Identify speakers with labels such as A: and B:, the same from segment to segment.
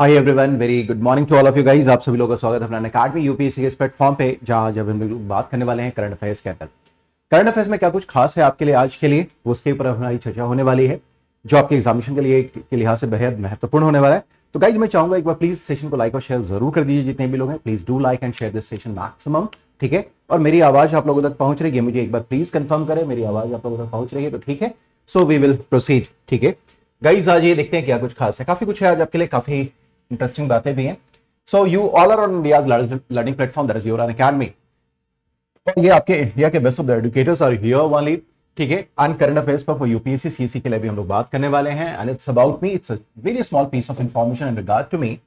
A: Hi everyone very good morning to all of you guys आप सभी लोगों का स्वागत है अपना अकाडमी यूपीएससी के इस प्लेटफॉर्म पे जहां जब हम लोग बात करने वाले हैं करंट अफेयर्स के अंदर करंट अफेयर्स में क्या कुछ खास है आपके लिए आज के लिए उसके ऊपर हमारी चर्चा होने वाली है जो आपके एग्जामिनेशन के लिए के लिहाज से बेहद महत्वपूर्ण होने वाला है तो गाइज मैं चाहूंगा एक बार प्लीज सेशन को लाइक और शेयर जरूर कर दीजिए जितने भी लोग हैं please do like and share this session maximum ठीक है और मेरी आवाज आप लोगों तक पहुंच रही है मुझे एक बार प्लीज कंफर्म करें मेरी आवाज आप लोगों तक पहुंच रही है तो ठीक है सो वी विल प्रोसीड ठीक है गाइज आज ये देखते हैं क्या कुछ खास है काफी कुछ है आज आपके लिए काफी इंटरेस्टिंग बातें भी हैं so you all are on India learning platform that is your academy और ये आपके इंडिया के बेस्ट ऑफ द एडुकेटर्स और हियर वाली ठीक है एंड करंट अफेयर्स पर यूपीएससी सीसी के लिए भी हम लोग बात करने वाले हैं and it's about me it's a very small piece of information in regard to me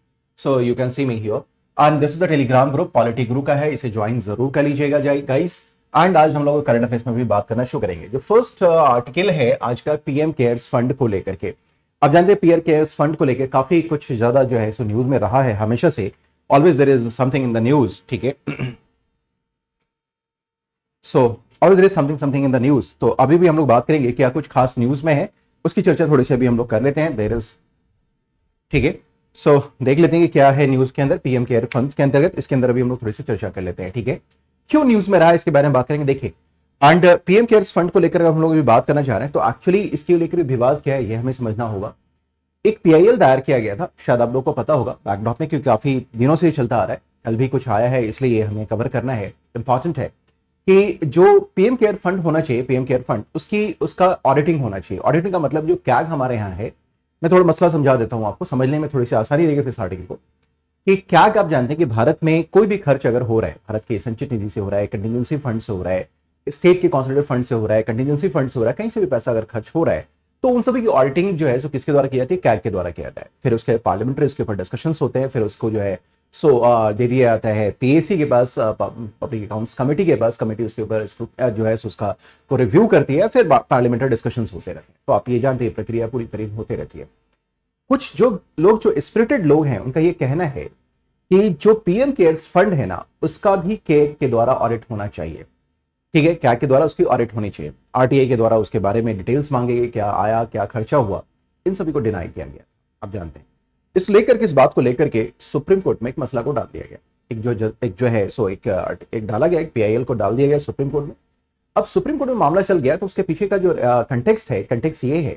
A: so you can see me here and this is the Telegram group polity group का है इसे ज्वाइन जरूर कर लीजिएगा गाइस एंड आज हम लोग current affairs में भी बात करना शुरू करेंगे जो फर्स्ट आर्टिकल है आज का पीएम केयर्स फंड को लेकर के आप जानते हैं पीयर केयर्स फंड को लेकर काफी कुछ ज्यादा जो है सो न्यूज में रहा है हमेशा से always there is something in the news ठीक है so always there is something something in the news तो अभी भी हम लोग बात करेंगे क्या कुछ खास न्यूज में है उसकी चर्चा थोड़ी सी अभी हम लोग कर लेते हैं देर इज ठीक है सो देख लेते हैं कि क्या है न्यूज के अंदर पीएम केयर फंड के अंतर्गत इसके अंदर अभी हम लोग थोड़ी सी चर्चा कर लेते हैं ठीक है क्यों न्यूज में रहा इसके बारे में बात करेंगे देखिए एंड पीएम केयर्स फंड को लेकर हम लोग अभी बात करना चाह रहे हैं तो एक्चुअली इसके लेकर विवाद क्या है ये हमें समझना होगा एक पीआईएल दायर किया गया था शायद आप लोग को पता होगा बैकड्रॉप में क्योंकि काफी दिनों से चलता आ रहा है कल भी कुछ आया है इसलिए हमें कवर करना है इंपॉर्टेंट है कि जो पीएम केयर फंड होना चाहिए पीएम केयर फंड उसकी उसका ऑडिटिंग होना चाहिए ऑडिटिंग का मतलब जो कैग हमारे यहाँ है मैं थोड़ा मसला समझा देता हूँ आपको समझने में थोड़ी सी आसानी रहेगी इस आर्टिकल को कि कैग आप जानते हैं कि भारत में कोई भी खर्च अगर हो रहा है भारत की संचित निधि से हो रहा है कंटिजेंसी फंड से हो रहा है स्टेट के कॉन्सोलिडेट फंड से हो रहा है कंटिजेंसी फंड से हो रहा है कहीं से भी पैसा अगर खर्च हो रहा है तो उन सभी की ऑडिटिंग जो है सो किसके द्वारा किया जाती है कैग के द्वारा किया जाता है फिर उसके पार्लियामेंट्री उसके ऊपर डिस्कशन होते हैं फिर उसको जो है सो so, दे दिया जाता है पीएससी के पास पब्लिक अकाउंट्स कमेटी के पास कमेटी उसके ऊपर जो है उसका को रिव्यू करती है फिर पार्लियामेंट्री डिस्कशन होते रहते हैं तो आप ये जानते हैं प्रक्रिया पूरी तरह होते रहती है कुछ जो लोग जो स्पिरिटेड लोग हैं उनका ये कहना है कि जो पीएम केयर्स फंड है ना उसका भी केयर के द्वारा ऑडिट होना चाहिए ठीक है क्या के द्वारा उसकी ऑडिट होनी चाहिए आरटीआई के द्वारा उसके बारे में डिटेल्स मांगे क्या आया क्या खर्चा हुआ इन सभी को डिनाई किया गया आप जानते हैं इस लेकर के इस बात को लेकर के सुप्रीम कोर्ट में एक मसला को डाल दिया गया एक जो एक जो है सो एक एक डाला गया एक पीआईएल को डाल दिया गया सुप्रीम कोर्ट में अब सुप्रीम कोर्ट में मामला चल गया तो उसके पीछे का जो कंटेक्स्ट है कंटेक्स्ट ये है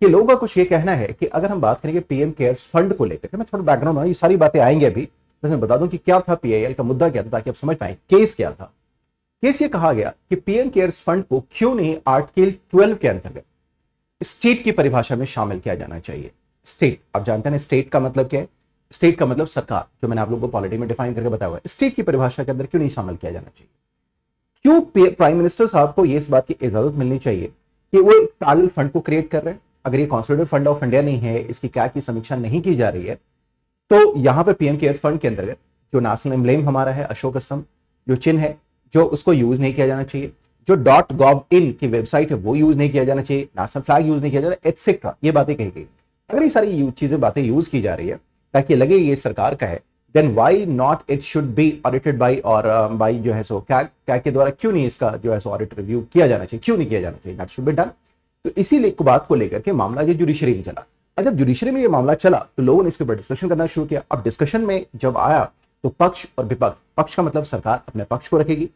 A: कि लोगों का कुछ ये कहना है कि अगर हम बात करेंगे पीएम केयर्स फंड को लेकर मैं थोड़ा बैकग्राउंड ये सारी बातें आएंगे अभी तो मैं बता दूं कि क्या था पीआईएल का मुद्दा क्या था ताकि आप समझ पाए केस क्या था केस ये कहा गया कि पीएम केयर्स फंड को क्यों नहीं आर्टिकल 12 के अंतर्गत स्टेट की परिभाषा में शामिल किया जाना चाहिए स्टेट आप जानते हैं स्टेट का मतलब क्या है स्टेट का मतलब सरकार जो मैंने आप लोगों को पॉलिटी में डिफाइन करके बताया हुआ स्टेट की परिभाषा के अंदर क्यों नहीं शामिल किया जाना चाहिए क्यों प्राइम मिनिस्टर साहब को यह इस बात की इजाजत मिलनी चाहिए कि वो एक पैरल फंड को क्रिएट कर रहे हैं अगर ये कॉन्स्टिट्यूट फंड ऑफ इंडिया नहीं है इसकी क्या की समीक्षा नहीं की जा रही है तो यहां पर पीएम केयर फंड के अंतर्गत जो नेशनल एम्लेम हमारा है अशोक स्तंभ जो चिन्ह है जो उसको यूज नहीं किया जाना चाहिए जो डॉट गॉव इन की वेबसाइट है वो यूज नहीं किया जाना चाहिए नेशनल फ्लैग यूज नहीं किया जाना एटसेट्रा ये बातें कही गई अगर ये सारी चीजें बातें यूज की जा रही है ताकि लगे ये सरकार का है then why not it should be audited by और बाई जो है सो क्या क्या के द्वारा क्यों नहीं इसका जो है सो ऑडिट रिव्यू किया जाना चाहिए क्यों नहीं किया जाना चाहिए दैट शुड बी डन तो इसी बात को लेकर के मामला जो जुडिशरी में चला जब जुडिशरी में ये मामला चला तो लोगों ने इसके ऊपर डिस्कशन करना शुरू किया अब डिस्कशन में जब आया तो पक्ष और विपक्ष पक्ष का मतलब सरकार अपने पक्ष को रखेगी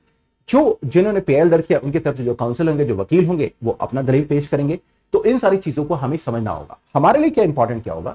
A: जो जिन्होंने पीएल दर्ज किया उनकी तरफ से जो काउंसिल होंगे जो वकील होंगे वो अपना दलील पेश करेंगे तो इन सारी चीजों को हमें समझना होगा हमारे लिए क्या इंपॉर्टेंट क्या होगा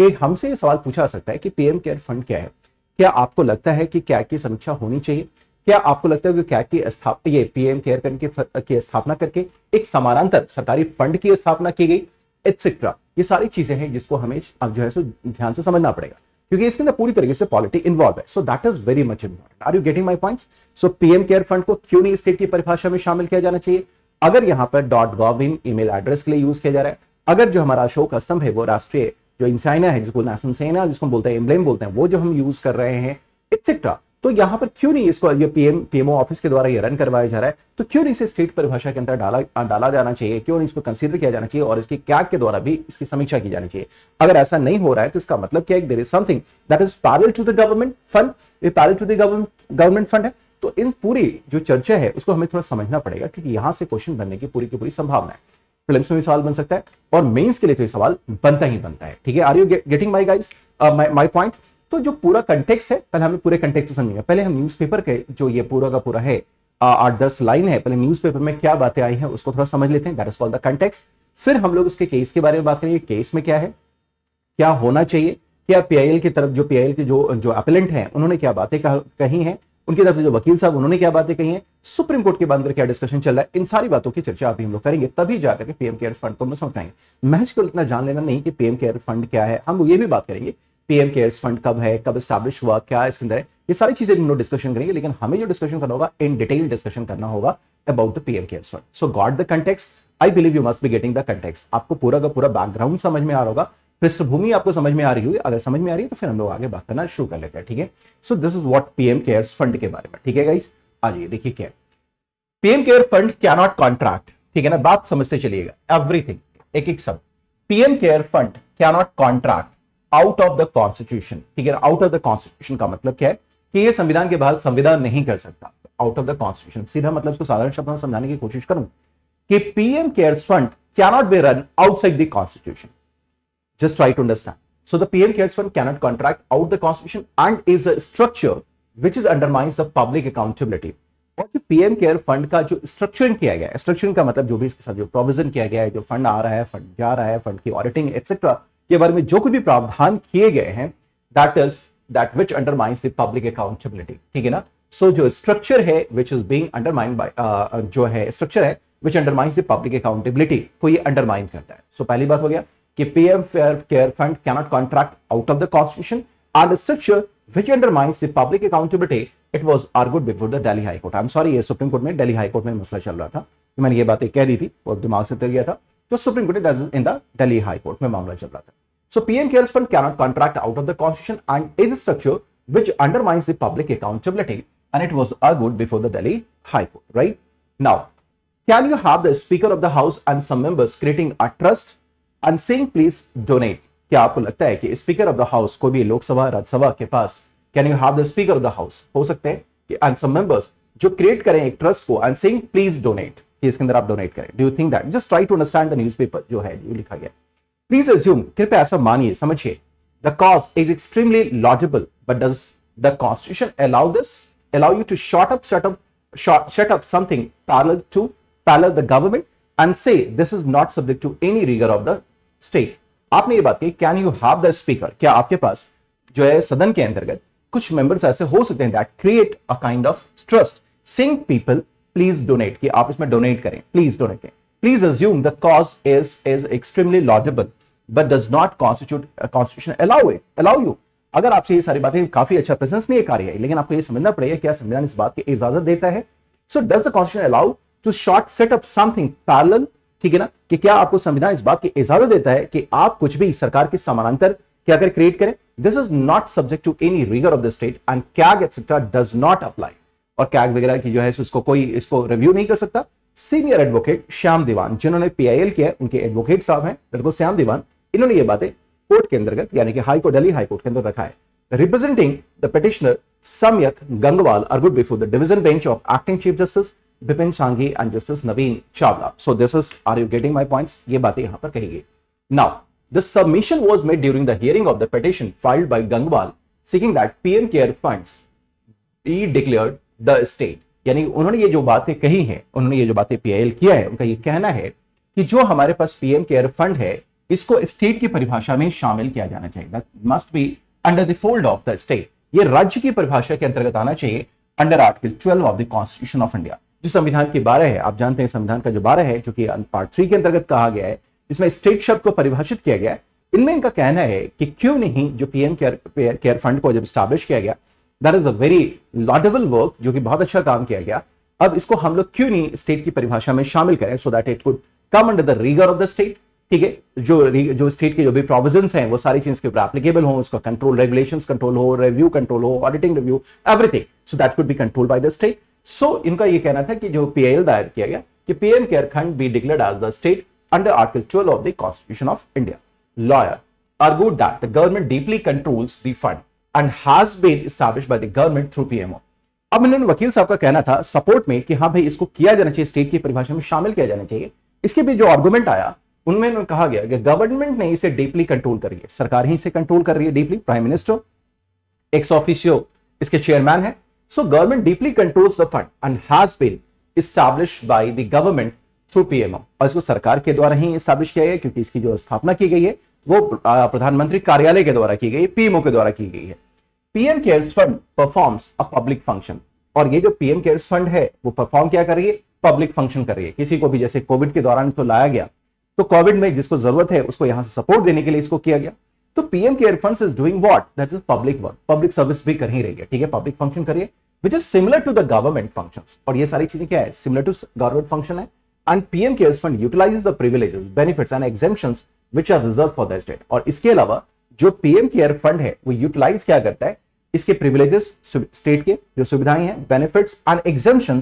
A: कि हमसे ये सवाल पूछा जा सकता है कि पीएम केयर फंड क्या है क्या आपको लगता है कि क्या की समीक्षा होनी चाहिए क्या आपको लगता है कि क्या की स्थापना ये पीएम केयर फंड की स्थापना करके एक समानांतर सरकारी फंड की स्थापना की गई एटसेट्रा ये सारी चीजें हैं जिसको हमें जो है सो ध्यान से समझना पड़ेगा क्योंकि इसके अंदर पूरी तरीके से पॉलिटी इन्वॉल्व है so that is very much important are you getting my point so PM care fund को क्यों नहीं स्टेट की परिभाषा में शामिल किया जाना चाहिए अगर यहां पर dot gov in email address के लिए यूज किया जा रहा है अगर जो हमारा अशोक स्तंभ है वो राष्ट्रीय जो इंसाइना है जिसको नेशनल सेना जिसको बोलते हैं एम्बलेम बोलते हैं वो जो हम यूज कर रहे हैं एक्सेट्रा तो यहां पर क्यों नहीं इसको ये पीएम पीएमओ ऑफिस के द्वारा ये रन करवाया जा रहा है तो क्यों नहीं इसे स्टेट परिभाषा के अंदर डाला डाला जाना चाहिए क्यों नहीं इसको कंसीडर किया जाना चाहिए और इसके क्या के द्वारा भी इसकी समीक्षा की जानी चाहिए अगर ऐसा नहीं हो रहा है तो इसका मतलब क्या है there is something that is parallel to the government fund parallel to the government fund है तो इन पूरी जो चर्चा है उसको हमें थोड़ा समझना पड़ेगा क्योंकि यहां से क्वेश्चन बनने की पूरी की पूरी संभावना है प्रिलिम्स में भी सवाल बन सकता है और मेंस के लिए तो ये सवाल बनता ही बनता है ठीक है are you getting my guys my point तो जो पूरा कंटेक्स है पहले हमें पूरे कंटेक्स को समझेंगे पहले हम न्यूज़पेपर के जो ये पूरा का पूरा है आठ दस लाइन है पहले न्यूज़पेपर में क्या बातें आई हैं उसको थोड़ा समझ लेते हैं दैट इज द कंटेक्स फिर हम लोग उसके केस के बारे में बात करेंगे केस में क्या है क्या होना चाहिए क्या पीआईएल की तरफ जो पीआईएल के जो जो अपेलेंट हैं उन्होंने क्या बातें कही हैं उनकी तरफ से जो वकील साहब उन्होंने क्या बातें कही हैं सुप्रीम कोर्ट के अंदर क्या डिस्कशन चल रहा है इन सारी बातों की चर्चा अभी हम लोग करेंगे तभी जाकर के पीएम केयर फंड को हम लोग समझाएंगे महज को इतना जान लेना नहीं कि पीएम केयर फंड क्या है हम ये भी बात करेंगे पीएम केयर्स फंड कब है कब स्टैब्लिश हुआ क्या इसके अंदर है ये सारी चीजें हम लोग डिस्कशन करेंगे लेकिन हमें जो डिस्कशन करना होगा इन डिटेल डिस्कशन करना होगा about the PM cares Fund so got the context I believe you must be getting the context आपको पूरा का पूरा बैकग्राउंड समझ में आ रहा होगा पृष्ठभूमि आपको समझ में आ रही हुई अगर समझ में आ रही है तो फिर हम लोग आगे बात करना शुरू कर लेते हैं ठीक है so this is what PM cares Fund के बारे में ठीक है गाइस देखिए क्या पीएम केयर फंड क्या नॉट कॉन्ट्रैक्ट ठीक है ना बात समझते चलिएगा एवरीथिंग एक एक सब पीएम केयर फंड क्या not contract out of the constitution ठीक है आउट ऑफ द कॉन्स्टिट्यूशन का मतलब क्या है कि ये संविधान के बाहर संविधान नहीं कर सकता आउट ऑफ द कॉन्स्टिट्यूशन सीधा मतलब इसको साधारण शब्दों में समझाने की कोशिश करूं कि PM cares Fund cannot be run outside the constitution just try to understand. So the PM Cares Fund cannot contract out the constitution and is a structure which is undermines the public accountability और जो PM care fund का जो structuring किया गया है structuring का मतलब जो भी इसके साथ जो प्रोविजन किया गया है जो फंड आ रहा है फंड जा रहा है फंड की ऑडिटिंग एक्सेट्रा के बारे में जो कुछ भी प्रावधान किए गए हैं that is that which undermines the public accountability ठीक है ना सो so, जो स्ट्रक्चर है विच इज बींग अंडरमाइंड जो है स्ट्रक्चर है which undermines the public accountability को ये अंडरमाइन करता है सो so, पहली बात हो गया कि P M fair care fund cannot contract out of the constitution and structure which undermines undermines the public accountability it was before before the delhi high court i'm sorry ye supreme court mein delhi high court mein masla chal मैंने ये बातें कह दी थी और दिमाग से उतर गया था जो supreme court in Delhi high court में मामला चल रहा था so PM cares Fund cannot contract out of the constitution and is structure which undermines public accountability and it was argued before the Delhi high court right now can you have the speaker of the house and some members creating a trust and saying please donate क्या आपको लगता है कि speaker of the house को भी लोकसभा राज्यसभा के पास can you have the speaker of the house हो सकते हैं एंड सम मेंबर्स जो क्रिएट करें एक ट्रस्ट को and saying please donate case के अंदर आप डोनेट करें do you think that just try to understand the newspaper जो है जो लिखा गया प्लीज एज्यूम कृपया ऐसा मानिए समझिए the cause is extremely laudable but does the constitution allow this allow you to short up set up set up something something to to the government and say this is not subject to any rigour of the state आपने ये बात की can you have the speaker क्या आपके पास जो है सदन के अंतर्गत कुछ मेंबर्स ऐसे हो सकते हैं that create a kind of trust sing people please donate कि आप इसमें डोनेट करें प्लीज डोनेट करें please assume the cause is is extremely laudable but does not constitute constitution allow it allow you अगर आपसे ये सारी बातें काफी अच्छा प्रेजेंस नहीं एक आ रही है लेकिन आपको ये समझना पड़ेगा क्या संविधान इस बात की इजाजत देता है so does the constitution allow to short set up something parallel ठीक है ना कि क्या आपको संविधान इस बात की इजाजत देता है कि आप कुछ भी सरकार के समानांतर क्या अगर क्रिएट करें this is not subject to any rigour of the state and क्या एक्सेट्रा डज नॉट अप्लाई और कैग वगैरह की जो है उसको कोई इसको रिव्यू नहीं कर सकता सीनियर एडवोकेट श्याम दीवान जिन्होंने पीआईएल किया उनके एडवोकेट साहब हैं बिल्कुल श्याम दीवान इन्होंने ये बातें कोर्ट के अंतर्गत यानी कि हाईकोर्ट दिल्ली हाईकोर्ट के अंदर रखा है representing the petitioner Samyak Gangwal argued before the division bench of acting chief justice Bipin Sanghi and justice Navin Chawla so this is are you getting my point ये बातें यहां पर कही गई now the submission was made during the hearing of the petition filed by Gangwal seeking that PM care Fund declared the state यानी उन्होंने ये जो बातें कही हैं उन्होंने ये जो बातें पीआईएल किया है उनका ये कहना है कि जो हमारे पास पीएम केयर फंड है इसको स्टेट की परिभाषा में शामिल किया जाना चाहिए must be under the fold of the state ये राज्य की परिभाषा के अंतर्गत आना चाहिए under article twelve of the constitution of India जो संविधान की बारह है आप जानते हैं संविधान का जो बारह है जो कि पार्ट थ्री के अंतर्गत कहा गया है इसमें स्टेट शब्द को परिभाषित किया गया है इनमें इनका कहना है कि क्यों नहीं जो पीएम केयर केयर फंड को जब स्टैब्लिश किया गया that is a very laudable work जो कि बहुत अच्छा काम किया गया अब इसको हम लोग क्यों नहीं स्टेट की परिभाषा में शामिल करें so that it could come under the rigour of the state ठीक है जो जो स्टेट के जो भी प्रोविजन हैं वो सारी चीज के ऊपर एप्लीकेबल हो उसका कंट्रोल रेगुलेशन कंट्रोल हो रिव्यू कंट्रोल हो auditing review everything so that could be control by the state so इनका ये कहना था कि जो एल दायर किया गया कि PM care fund be declare as the state article twelve of the constitution of India lawyer argued that the government deeply controls the fund and has been establish by the government through PMO अब इन्होंने वकील साहब का कहना था support में कि हाँ भाई इसको किया जाना चाहिए स्टेट की परिभाषा में शामिल किया जाना चाहिए इसके भी जो आर्गूमेंट आया उनमें कहा गया कि गवर्नमेंट ने इसे डीपली कंट्रोल कर रही है सरकार ही इसे कंट्रोल कर रही है deeply prime minister ex officio इसके चेयरमैन है so government deeply controls the fund and has been establish by the government through PMO और इसको सरकार के द्वारा ही स्टैब्लिश किया गया क्योंकि इसकी जो स्थापना की गई है वो प्रधानमंत्री कार्यालय के द्वारा की गई पीएमओ के द्वारा की गई है PM cares Fund performs a public function और ये जो पीएम केयर्स फंड है वो परफॉर्म क्या कर रही है पब्लिक फंक्शन कर रही है किसी को भी जैसे कोविड के दौरान तो लाया गया तो कोविड में जिसको जरूरत है उसको यहां से सपोर्ट देने के लिए इसको किया गया तो PM care fund is doing what that is public work public service भी कर ही रही है ठीक है पब्लिक फंक्शन करिए which is similar to the government function और ये सारी चीजें क्या है सिमिलर टू गवर्नमेंट फंक्शन है and PM care Fund utilize the privilege benefit and exemption which are reserve for the state और इसके अलावा जो पीएम केयर फंड है वो यूटिलाइज क्या करता है इसके प्रिविलेजेस स्टेट के जो सुविधाएं हैं benefits and exemption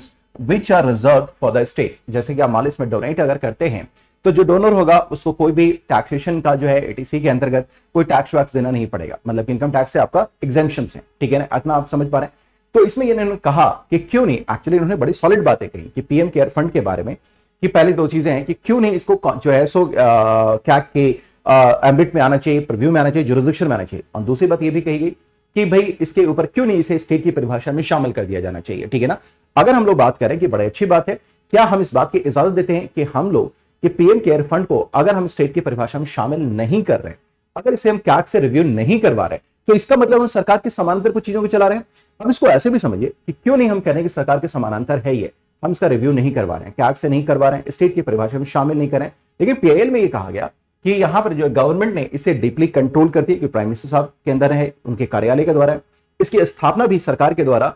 A: which are reserve for the state जैसे कि आप मान इसमें डोनेट अगर करते हैं तो जो डोनर होगा उसको कोई भी टैक्सेशन का जो है एटीसी के अंतर्गत कोई टैक्स वैक्स देना नहीं पड़ेगा मतलब इनकम टैक्स से आपका एग्जेम्पन है ठीक है ना इतना आप समझ पा रहे हैं तो इसमें इन्होंने कहा कि क्यों नहीं एक्चुअली इन्होंने बड़ी सॉलिड बातें कही कि पीएम केयर फंड के बारे में कि पहले दो चीजें हैं कि क्यों नहीं इसको जो है सो क्या के एम्बिट में आना चाहिए प्रिव्यू में आना चाहिए जुरिस्डिक्शन में आना चाहिए और दूसरी बात यह भी कही गई कि भाई इसके ऊपर क्यों नहीं इसे स्टेट की परिभाषा में शामिल कर दिया जाना चाहिए ठीक है ना अगर हम लोग बात करें कि बड़ी अच्छी बात है क्या हम इस बात की इजाजत देते हैं कि हम लोग कि पीएम केयर फंड को अगर हम स्टेट की परिभाषा में शामिल नहीं कर रहे अगर इसे हम कैक से रिव्यू नहीं करवा रहे तो इसका मतलब हम सरकार के समानांतर कुछ चीजों को चला रहे हैं हम इसको ऐसे भी समझिए कि क्यों नहीं हम कह रहे कि सरकार के समानांतर है ये हम इसका रिव्यू नहीं करवा रहे हैं कैक से नहीं करवा रहे हैं स्टेट की परिभाषा में शामिल नहीं करें लेकिन पीएल में यह कहा गया कि यहां पर जो गवर्नमेंट ने इसे डीपली कंट्रोल कर दिया क्योंकि प्राइम मिनिस्टर साहब के अंदर है उनके कार्यालय के द्वारा इसकी स्थापना भी सरकार के द्वारा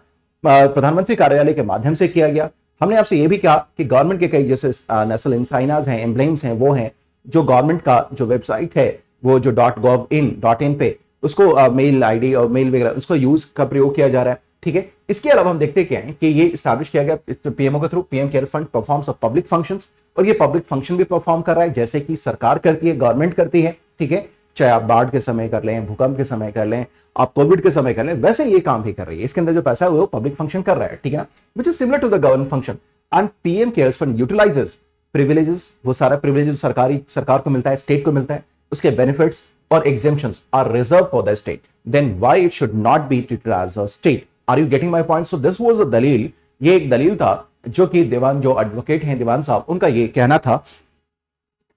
A: प्रधानमंत्री कार्यालय के माध्यम से किया गया हमने आपसे यह भी कहा कि गवर्नमेंट के कई जैसे नेशनल इंसाइनाज हैं एम्ब्लेम्स हैं वो हैं जो गवर्नमेंट का जो वेबसाइट है वो जो dot gov in dot in पे उसको मेल आईडी और मेल वगैरह उसको यूज का प्रयोग किया जा रहा है ठीक है इसके अलावा हम देखते क्या है कि ये स्टैब्लिश किया गया पीएमओ के through PM care Fund performs of public functions और ये पब्लिक फंक्शन भी परफॉर्म कर रहा है जैसे कि सरकार करती है गवर्नमेंट करती है ठीक है चाहे आप बाढ़ के समय कर लें भूकंप के समय कर लें आप कोविड के समय कर लें वैसे ये काम भी कर रही है इसके अंदर जो पैसा है वो पब्लिक फंक्शन कर रहा है ठीक है which is similar to the government function and PM cares Fund utilizes privileges वो सारा प्रिविलेज सरकारी सरकार को मिलता है स्टेट को मिलता है उसके बेनिफिट्स और exemption are reserve for the state then why it should not be treated as a state are you getting my point so this was a दलील ये एक दलील था जो कि दीवान जो एडवोकेट हैं दीवान साहब उनका ये कहना था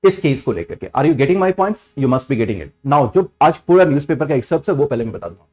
A: इस केस को लेकर के are you getting my points you must be getting it now जो आज पूरा न्यूज पेपर का एक्सेप्ट है वो पहले मैं बता दूंगा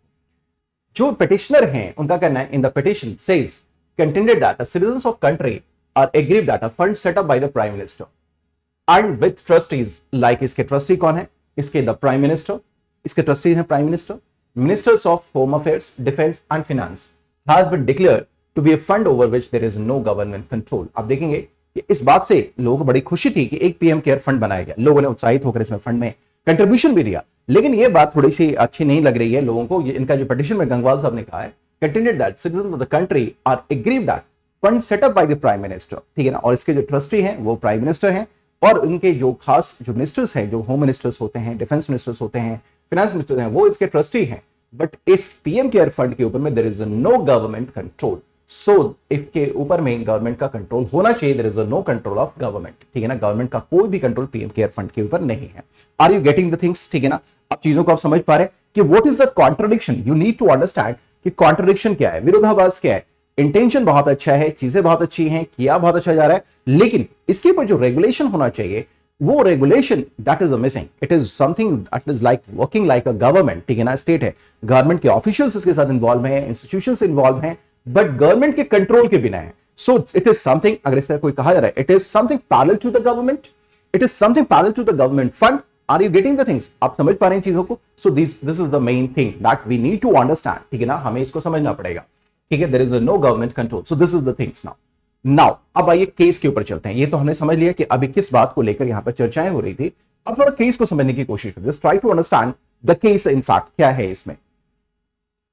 A: जो पिटिशनर हैं उनका कहना है in the petition sells contended that citizen of country are agree that fund set up by the prime minister and with trustees like इसके ट्रस्टी कौन है इसके द प्राइम मिनिस्टर इसके ट्रस्टीज हैं prime minister ministers of home affairs defence and finance has been declare to be a fund over which there is no government control आप देखेंगे कि इस बात से लोग बड़ी खुशी थी कि एक पीएम केयर फंड बनाया गया लोगों ने उत्साहित होकर इसमें फंड में कंट्रीब्यूशन भी दिया लेकिन यह बात थोड़ी सी अच्छी नहीं लग रही है लोगों को ये इनका जो पटिशन में गंगवाल साहब ने कहा है continue that citizen of the country are aggrieve that fund set up by the prime minister ठीक है ना और इसके जो ट्रस्टी हैं वो प्राइम मिनिस्टर हैं और उनके जो खास जो मिनिस्टर्स हैं जो होम मिनिस्टर्स होते हैं डिफेंस मिनिस्टर्स होते हैं फाइनेंस मिनिस्टर्स हैं वो इसके ट्रस्टी हैं बट इस पीएम केयर फंड के ऊपर में there is no government control so so, इसके ऊपर में गवर्नमेंट का कंट्रोल होना चाहिए there is a no control of government ठीक है ना गवर्नमेंट का कोई भी कंट्रोल पीएम केयर फंड के ऊपर नहीं है are you getting the things ठीक है ना आप चीजों को आप समझ पा रहे हैं कि what is the contradiction you need to understand कि कॉन्ट्रोडिक्शन क्या है विरोधाभास क्या है इंटेंशन बहुत अच्छा है चीजें बहुत अच्छी हैं किया बहुत अच्छा जा रहा है लेकिन इसके ऊपर जो रेगुलेशन होना चाहिए वो regulation that is missing it is something that is like working like a government ठीक है ना स्टेट है गवर्नमेंट के ऑफिशियल्स इसके साथ इन्वॉल्व है इंस्टीट्यूशन इन्वॉल्व हैं बट गवर्नमेंट के कंट्रोल के बिना है सो इट इज समथिंग अगर इस तरह कोई कहा जा रहा है it is something parallel to the government it is something parallel to the government fund are you getting the things आप समझ पा रहे हैं चीजों को so this this is the main thing that we need to understand ठीक है ना हमें इसको समझना पड़ेगा ठीक है there is no government control so this is the things now now अब आइए केस के ऊपर चलते हैं ये तो हमने समझ लिया कि अभी किस बात को लेकर यहां पर चर्चाएं हो रही थी अब थोड़ा केस को समझने की कोशिश करते try to understand the case in fact क्या है इसमें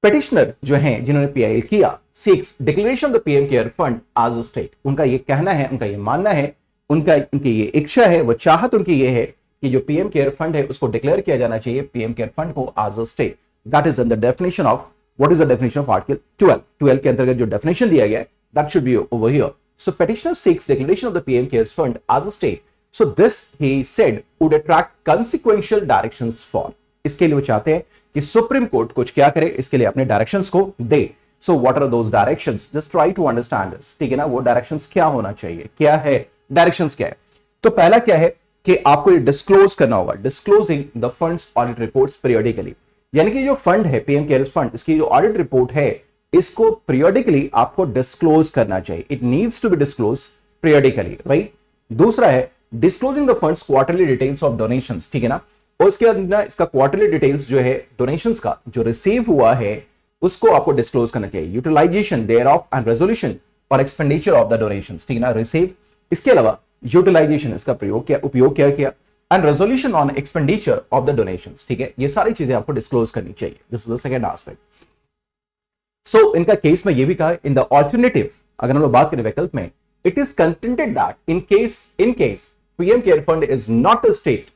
A: पेटिशनर जो है जिन्होंने पीआईएल किया seeks declaration of PM care Fund as a state उनका यह कहना है उनका यह मानना है उनका उनकी ये इच्छा है वो चाहत उनकी ये है कि जो पीएम केयर फंड है उसको डिक्लेयर किया जाना चाहिए पीएम केयर फंड को as a state that is in the definition of what is the definition of article 12 12 के अंतर्गत जो डेफिनेशन दिया गया that should be over here so petitioner seeks declaration of the PM care Fund as a state so this he said would attract consequential directions for इसके लिए वो चाहते हैं कि सुप्रीम कोर्ट कुछ क्या करे इसके लिए अपने डायरेक्शन को दे so what are those direction just try to understand ठीक है ना वो डायरेक्शन क्या होना चाहिए क्या है डायरेक्शन क्या है तो पहला क्या है कि आपको ये डिस्क्लोज करना होगा disclosing the fund audit report periodically यानी कि जो फंड है पीएम केयर फंड इसकी जो ऑडिट रिपोर्ट है इसको पीरियोडिकली आपको डिस्क्लोज करना चाहिए it needs to be disclose periodically right दूसरा है disclosing the funds quarterly details of donations ठीक है ना और उसके बाद ना इसका क्वार्टरली डिटेल्स जो है डोनेशन का जो रिसीव हुआ है उसको आपको डिस्क्लोज करना चाहिए utilisation there of and resolution और एक्सपेंडिचर ऑफ द डोनेशन ठीक है ना रिसीव इसके अलावा यूटिलाइजेशन इसका प्रयोग किया उपयोग क्या किया and resolution on expenditure of the donation ठीक है ये सारी चीजें आपको डिस्क्लोज करनी चाहिए this is the second aspect so इनका केस में ये भी कहा इन द ऑल्टरनेटिव अगर हम लोग बात करें वैकल्प में it is contended that in case in case PM care fund is not a state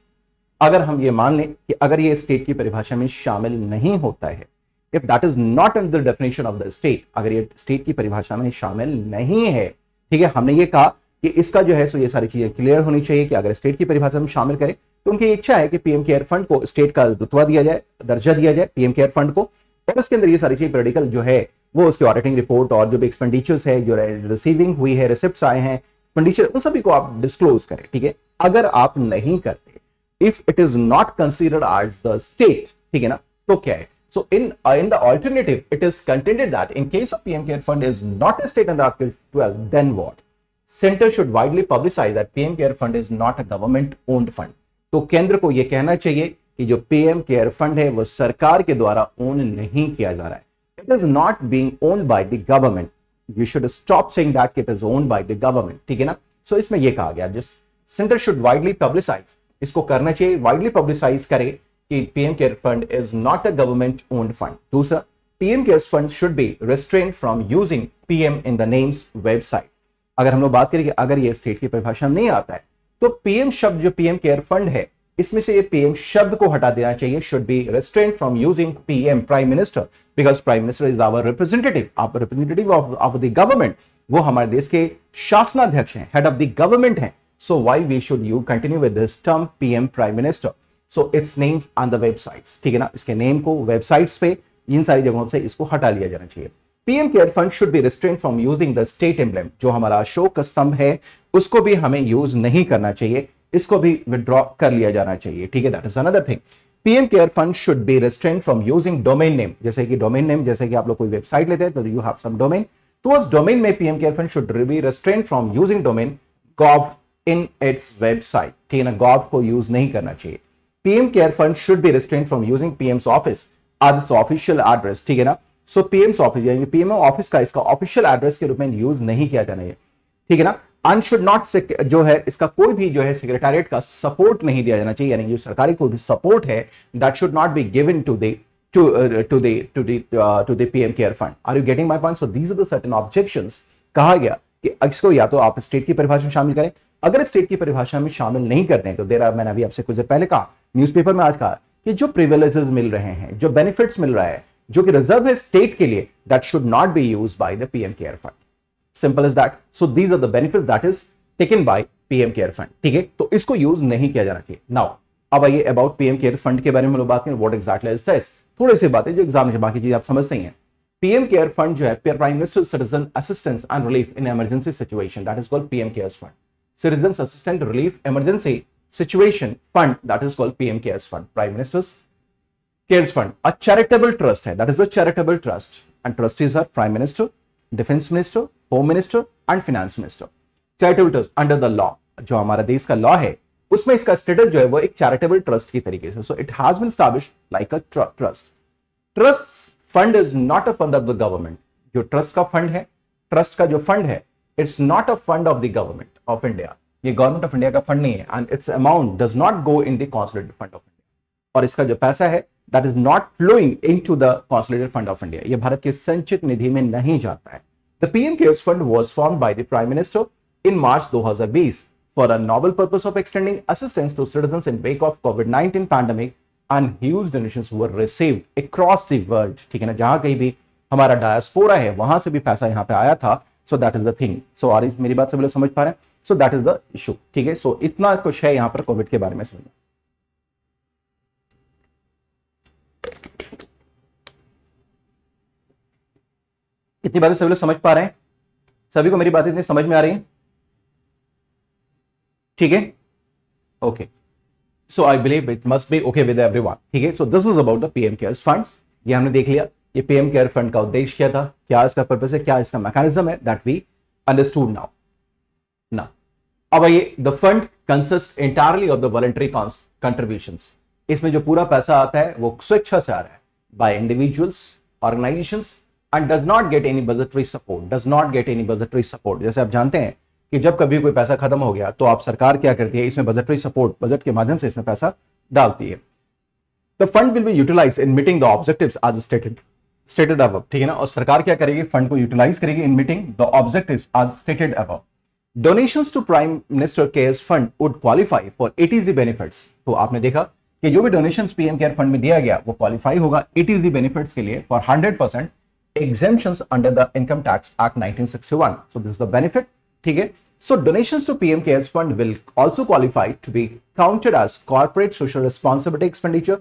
A: अगर हम ये मान लें कि अगर ये स्टेट की परिभाषा में शामिल नहीं होता है if that is not in the definition of the state अगर ये स्टेट की परिभाषा में शामिल नहीं है ठीक है हमने ये कहा कि इसका जो है सो ये सारी चीजें क्लियर होनी चाहिए कि अगर स्टेट की परिभाषा में शामिल करें तो उनकी इच्छा है कि पीएम केयर फंड को स्टेट का रुतवा दिया जाए दर्जा दिया जाए पीएम केयर फंड को और उसके अंदर ये सारी चीजें पोलिटिकल जो है वो उसके ऑडिटिंग रिपोर्ट और जो भी एक्सपेंडिचर्स है जो रिसीविंग हुई है रिसिप्ट आए हैं एक्सपेंडिचर उन सभी को आप डिस्क्लोज करें ठीक है अगर आप नहीं करते if it is not considered as the state okay so in uh, in the alternative it is contended that in case of pm care fund is not a state under article 12 then what center should widely publicize that pm care fund is not a government owned fund so kendra ko ye kehna chahiye ki jo pm care fund hai wo sarkar ke dwara own nahi kiya ja raha hai it is not being owned by the government you should stop saying that it is owned by the government theek hai na so isme ye kaha gaya just center should widely publicize इसको करना चाहिए widely publicise करे कि PM care fund is not a government owned fund दूसरा PM care fund should be restrain from using PM in the names website अगर हम लोग बात करें कि अगर ये स्टेट की परिभाषा नहीं आता है तो पीएम शब्द जो पीएम केयर फंड है इसमें से ये पीएम शब्द को हटा देना चाहिए should be restrain from using PM prime minister because prime minister is our representative आप रिप्रेजेंटेटिव ऑफ द गवर्नमेंट वो हमारे देश के शासनाध्यक्ष हैं हेड ऑफ द गवर्नमेंट हैं So why we should you continue with this term PM Prime Minister? So it's names on the websites ठीक है ना इसके नेम को वेबसाइट्स पे इन सारी जगहों से इसको हटा लिया जाना चाहिए PM care fund should be restrain from using the state emblem जो हमारा अशोक स्तंभ है उसको भी हमें यूज नहीं करना चाहिए इसको भी विड्रॉ कर लिया जाना चाहिए ठीक है that is another thing PM care fund should be restrain from using domain name जैसे कि डोमेन नेम जैसे कि आप लोग कोई वेबसाइट लेते हैं तो यू हैव सम डोमेन तो उस डोमेन में PM care fund should be restrain from using domain gov in its website ठीक है गॉव को यूज नहीं करना चाहिए PM care fund should be restrain from using PM's office आज इसका ऑफिशियल एड्रेस ठीक है ना सो पीएम्स ऑफिस यानी पीएमओ ऑफिस का इसका ऑफिशियल एड्रेस के रूप में यूज नहीं किया जाना है ठीक है ना अन शुड नॉट जो है इसका कोई भी जो है सेक्रेटेरिएट का सपोर्ट नहीं दिया जाना चाहिए यानी जो सरकारी कोई भी सपोर्ट है that should not be given to they to uh, to the to the uh, to the pm care fund are you getting my point so these are the certain objections kaha gaya कि इसको या तो आप state की परिभाषा में शामिल करें अगर स्टेट की परिभाषा में शामिल नहीं करते हैं तो देर मैंने अभी आपसे कुछ देर पहले कहा न्यूज़पेपर में आज कहा कि जो प्रिवेलेज मिल रहे हैं जो बेनिफिट्स मिल रहा है जो कि रिजर्व है स्टेट के लिए that should not be use by the PM care fund simple is that so these are the benefit that is taken by PM care fund ठीक है तो इसको यूज नहीं किया जाना चाहिए नाउ अब आइए अबाउट पीएम केयर फंड के बारे में बात करें वॉट एक्जैक्टली इज दिस थोड़े से बातें जो एग्जाम में बाकी चीज आप समझते हैं पीएम केयर फंड जो है prime minister citizen assistance and relief in emergency situation that is called PM care fund Citizens Assistant Relief Emergency Situation Fund that is called PM CARES Fund, Prime Minister's CARES Fund, a charitable trust that is a charitable trust and trustees are Prime Minister, Defense Minister, Home Minister and Finance Minister. Charitable trust under the law, जो हमारा देश का law is उसमें इसका status जो है वो एक trust ट्रस्ट की तरीके a so it has been establish a a trust trust fund is not a fund of the government जो ट्रस्ट का ऑफ इंडिया ये गवर्नमेंट ऑफ इंडिया का फंड नहीं है and its amount does not go in the consolidated fund of India और इसका जो पैसा है that is not flowing into the consolidated fund of India ये भारत के संचित निधि में नहीं जाता है the PM cares fund was form by the prime minister in March 2020 for a novel purpose of extending assistance to citizens in wake of COVID-19 pandemic and huge donations were received across the world ठीक है ना जहां कहीं भी हमारा diaspora है वहां से भी पैसा यहाँ पे आया था so that is the thing so और मेरी बात से लोग समझ पा रहे हैं so that is the issue ठीक है सो इतना कुछ है यहां पर कोविड के बारे में समझना इतनी बातें सभी लोग समझ पा रहे हैं सभी को मेरी बातें इतनी समझ में आ रही है ठीक है okay so I believe it must be okay with everyone ठीक है so this is about the PM cares fund ये हमने देख लिया ये पीएम केयर फंड का उद्देश्य क्या था क्या इसका पर्पज है क्या इसका मैकेनिज्म है दैट वी अंडरस्टूड नाउ ना अब ये the fund consist entirely of the voluntary contribution इसमें जो पूरा पैसा आता है वो स्वेच्छा से आ रहा है by individuals organizations and does not get any budgetary support does not get any budgetary support जैसे आप जानते हैं कि जब कभी कोई पैसा खत्म हो गया तो आप सरकार क्या करती है इसमें बजटरी सपोर्ट बजट के माध्यम से इसमें पैसा डालती है the fund will be utilise in meeting the objective as stated stated अब ठीक है ना और सरकार क्या करेगी फंड को यूटिलाइज करेगी in meeting the objective as stated अब donation to prime minister cares fund would qualify for eighty G benefits तो आपने देखा कि जो भी डोनेशन पीएम केयर फंड में दिया गया वो क्वालिफाई होगा एटीजी बेनिफिट के लिए for hundred percent exemption under the income tax act nineteen sixty nine six benefit ठीक है so donation to PM care fund will also qualified to be counted as corporate social responsibility expenditure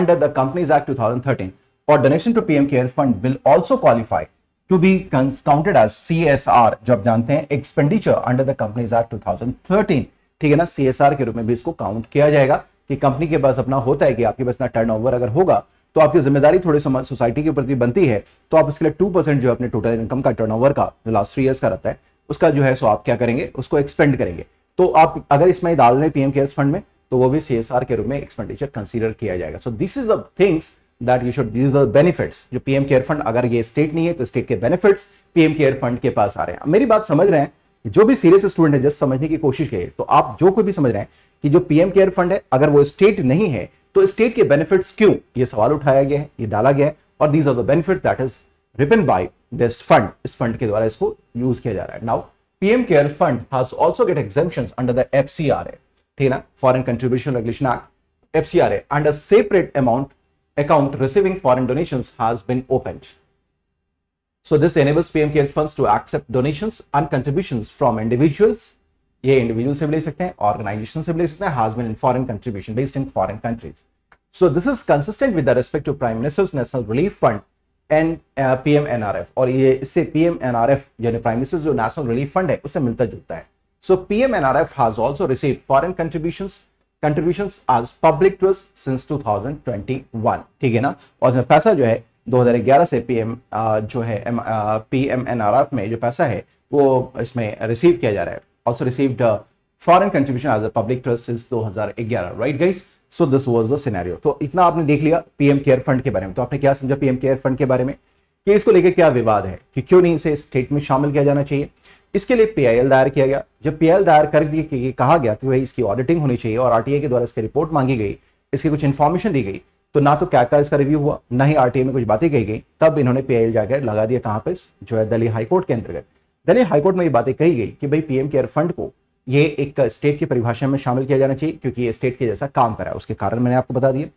A: under the companies act two thousand thirteen और donation to PM care fund will also qualify to counted be C S R जब जानते हैं expenditure under the two thousand thirteen ठीक है ना सी S are के रूप में भी इसको काउंट किया जाएगा कि कंपनी के पास अपना होता है कि आपके पास ना ओवर अगर होगा तो आपकी जिम्मेदारी थोड़ी सोसाइटी के प्रति बनती है तो आप इसके लिए टू परसेंट जो है अपने टोटल इनकम का ओवर का जो लास्ट थ्री ईयर्स का रहता है उसका जो है सो आप क्या करेंगे उसको एक्सपेंड करेंगे तो आप अगर इसमें डाल रहे पीएम केयर्स फंड में तो वो भी सीएसआर के रूप में एक्सपेंडिचर कंसीडर किया जाएगा so this is the things that you should this the benefits जो पीएम केयर फंड अगर ये स्टेट नहीं है तो स्टेट के बेनिफिट्स पीएम केयर फंड के पास आ रहे हैं मेरी बात समझ रहे हैं जो भी सीरियस स्टूडेंट है जस्ट समझने की कोशिश करिए तो आप जो कोई भी समझ रहे हैं कि जो पीएम केयर फंड है अगर वो स्टेट नहीं है तो स्टेट के बेनिफिट्स क्यों ये सवाल उठाया गया है ये डाला गया है और these are the benefit that is reaped by this fund इस फंड के द्वारा इसको यूज किया जा रहा है now PM care fund has also get exemptions under the FCRA ठीक है ना foreign contribution regulation act FCRA and a separate amount account receiving foreign donations has been opened. So this enables PMKL funds to accept donations and contributions from individuals. ये individuals से भी ले सकते हैं organization भी ले सकते हैं has been in foreign contribution based in foreign countries. So this is consistent with the respect to Prime Minister's National Relief Fund and uh, PMNRF. M N R F और ये इससे P M N R F यानी prime minister जो national relief fund है उससे मिलता जुलता है कंट्रीब्यूशन आज पब्लिक ट्रस्ट सिंस 2021 ठीक है ना और इसमें पैसा जो है 2011 से पीएम जो है पीएमएनआरएफ में जो पैसा है वो इसमें रिसीव किया जा रहा है also received foreign contribution as a public trust since 2011 right guys so this was दिनारियो तो इतना आपने देख लिया पीएम केयर फंड के बारे में तो आपने क्या समझा पीएम केयर फंड के बारे में कि इसको लेकर क्या विवाद है कि क्यों नहीं इसे स्टेट में शामिल किया जाना चाहिए इसके लिए पी दायर किया गया जब पी दायर कर कहा गया कि भाई इसकी ऑडिटिंग होनी चाहिए और आरटीआई के द्वारा इसकी रिपोर्ट मांगी गई इसकी कुछ इन्फॉर्मेशन दी गई तो ना तो क्या इसका रिव्यू हुआ ना ही आरटीआई में कुछ बातें कही गई तब इन्होंने पीआईएल जाकर लगा दिया कहां पर जो है दिल्ली हाईकोर्ट के अंतर्गत दिल्ली हाईकोर्ट में ये बातें कही गई कि भाई पीएम केयर फंड को ये एक स्टेट की परिभाषा में शामिल किया जाना चाहिए क्योंकि ये स्टेट के जैसा काम करा है उसके कारण मैंने आपको बता दिया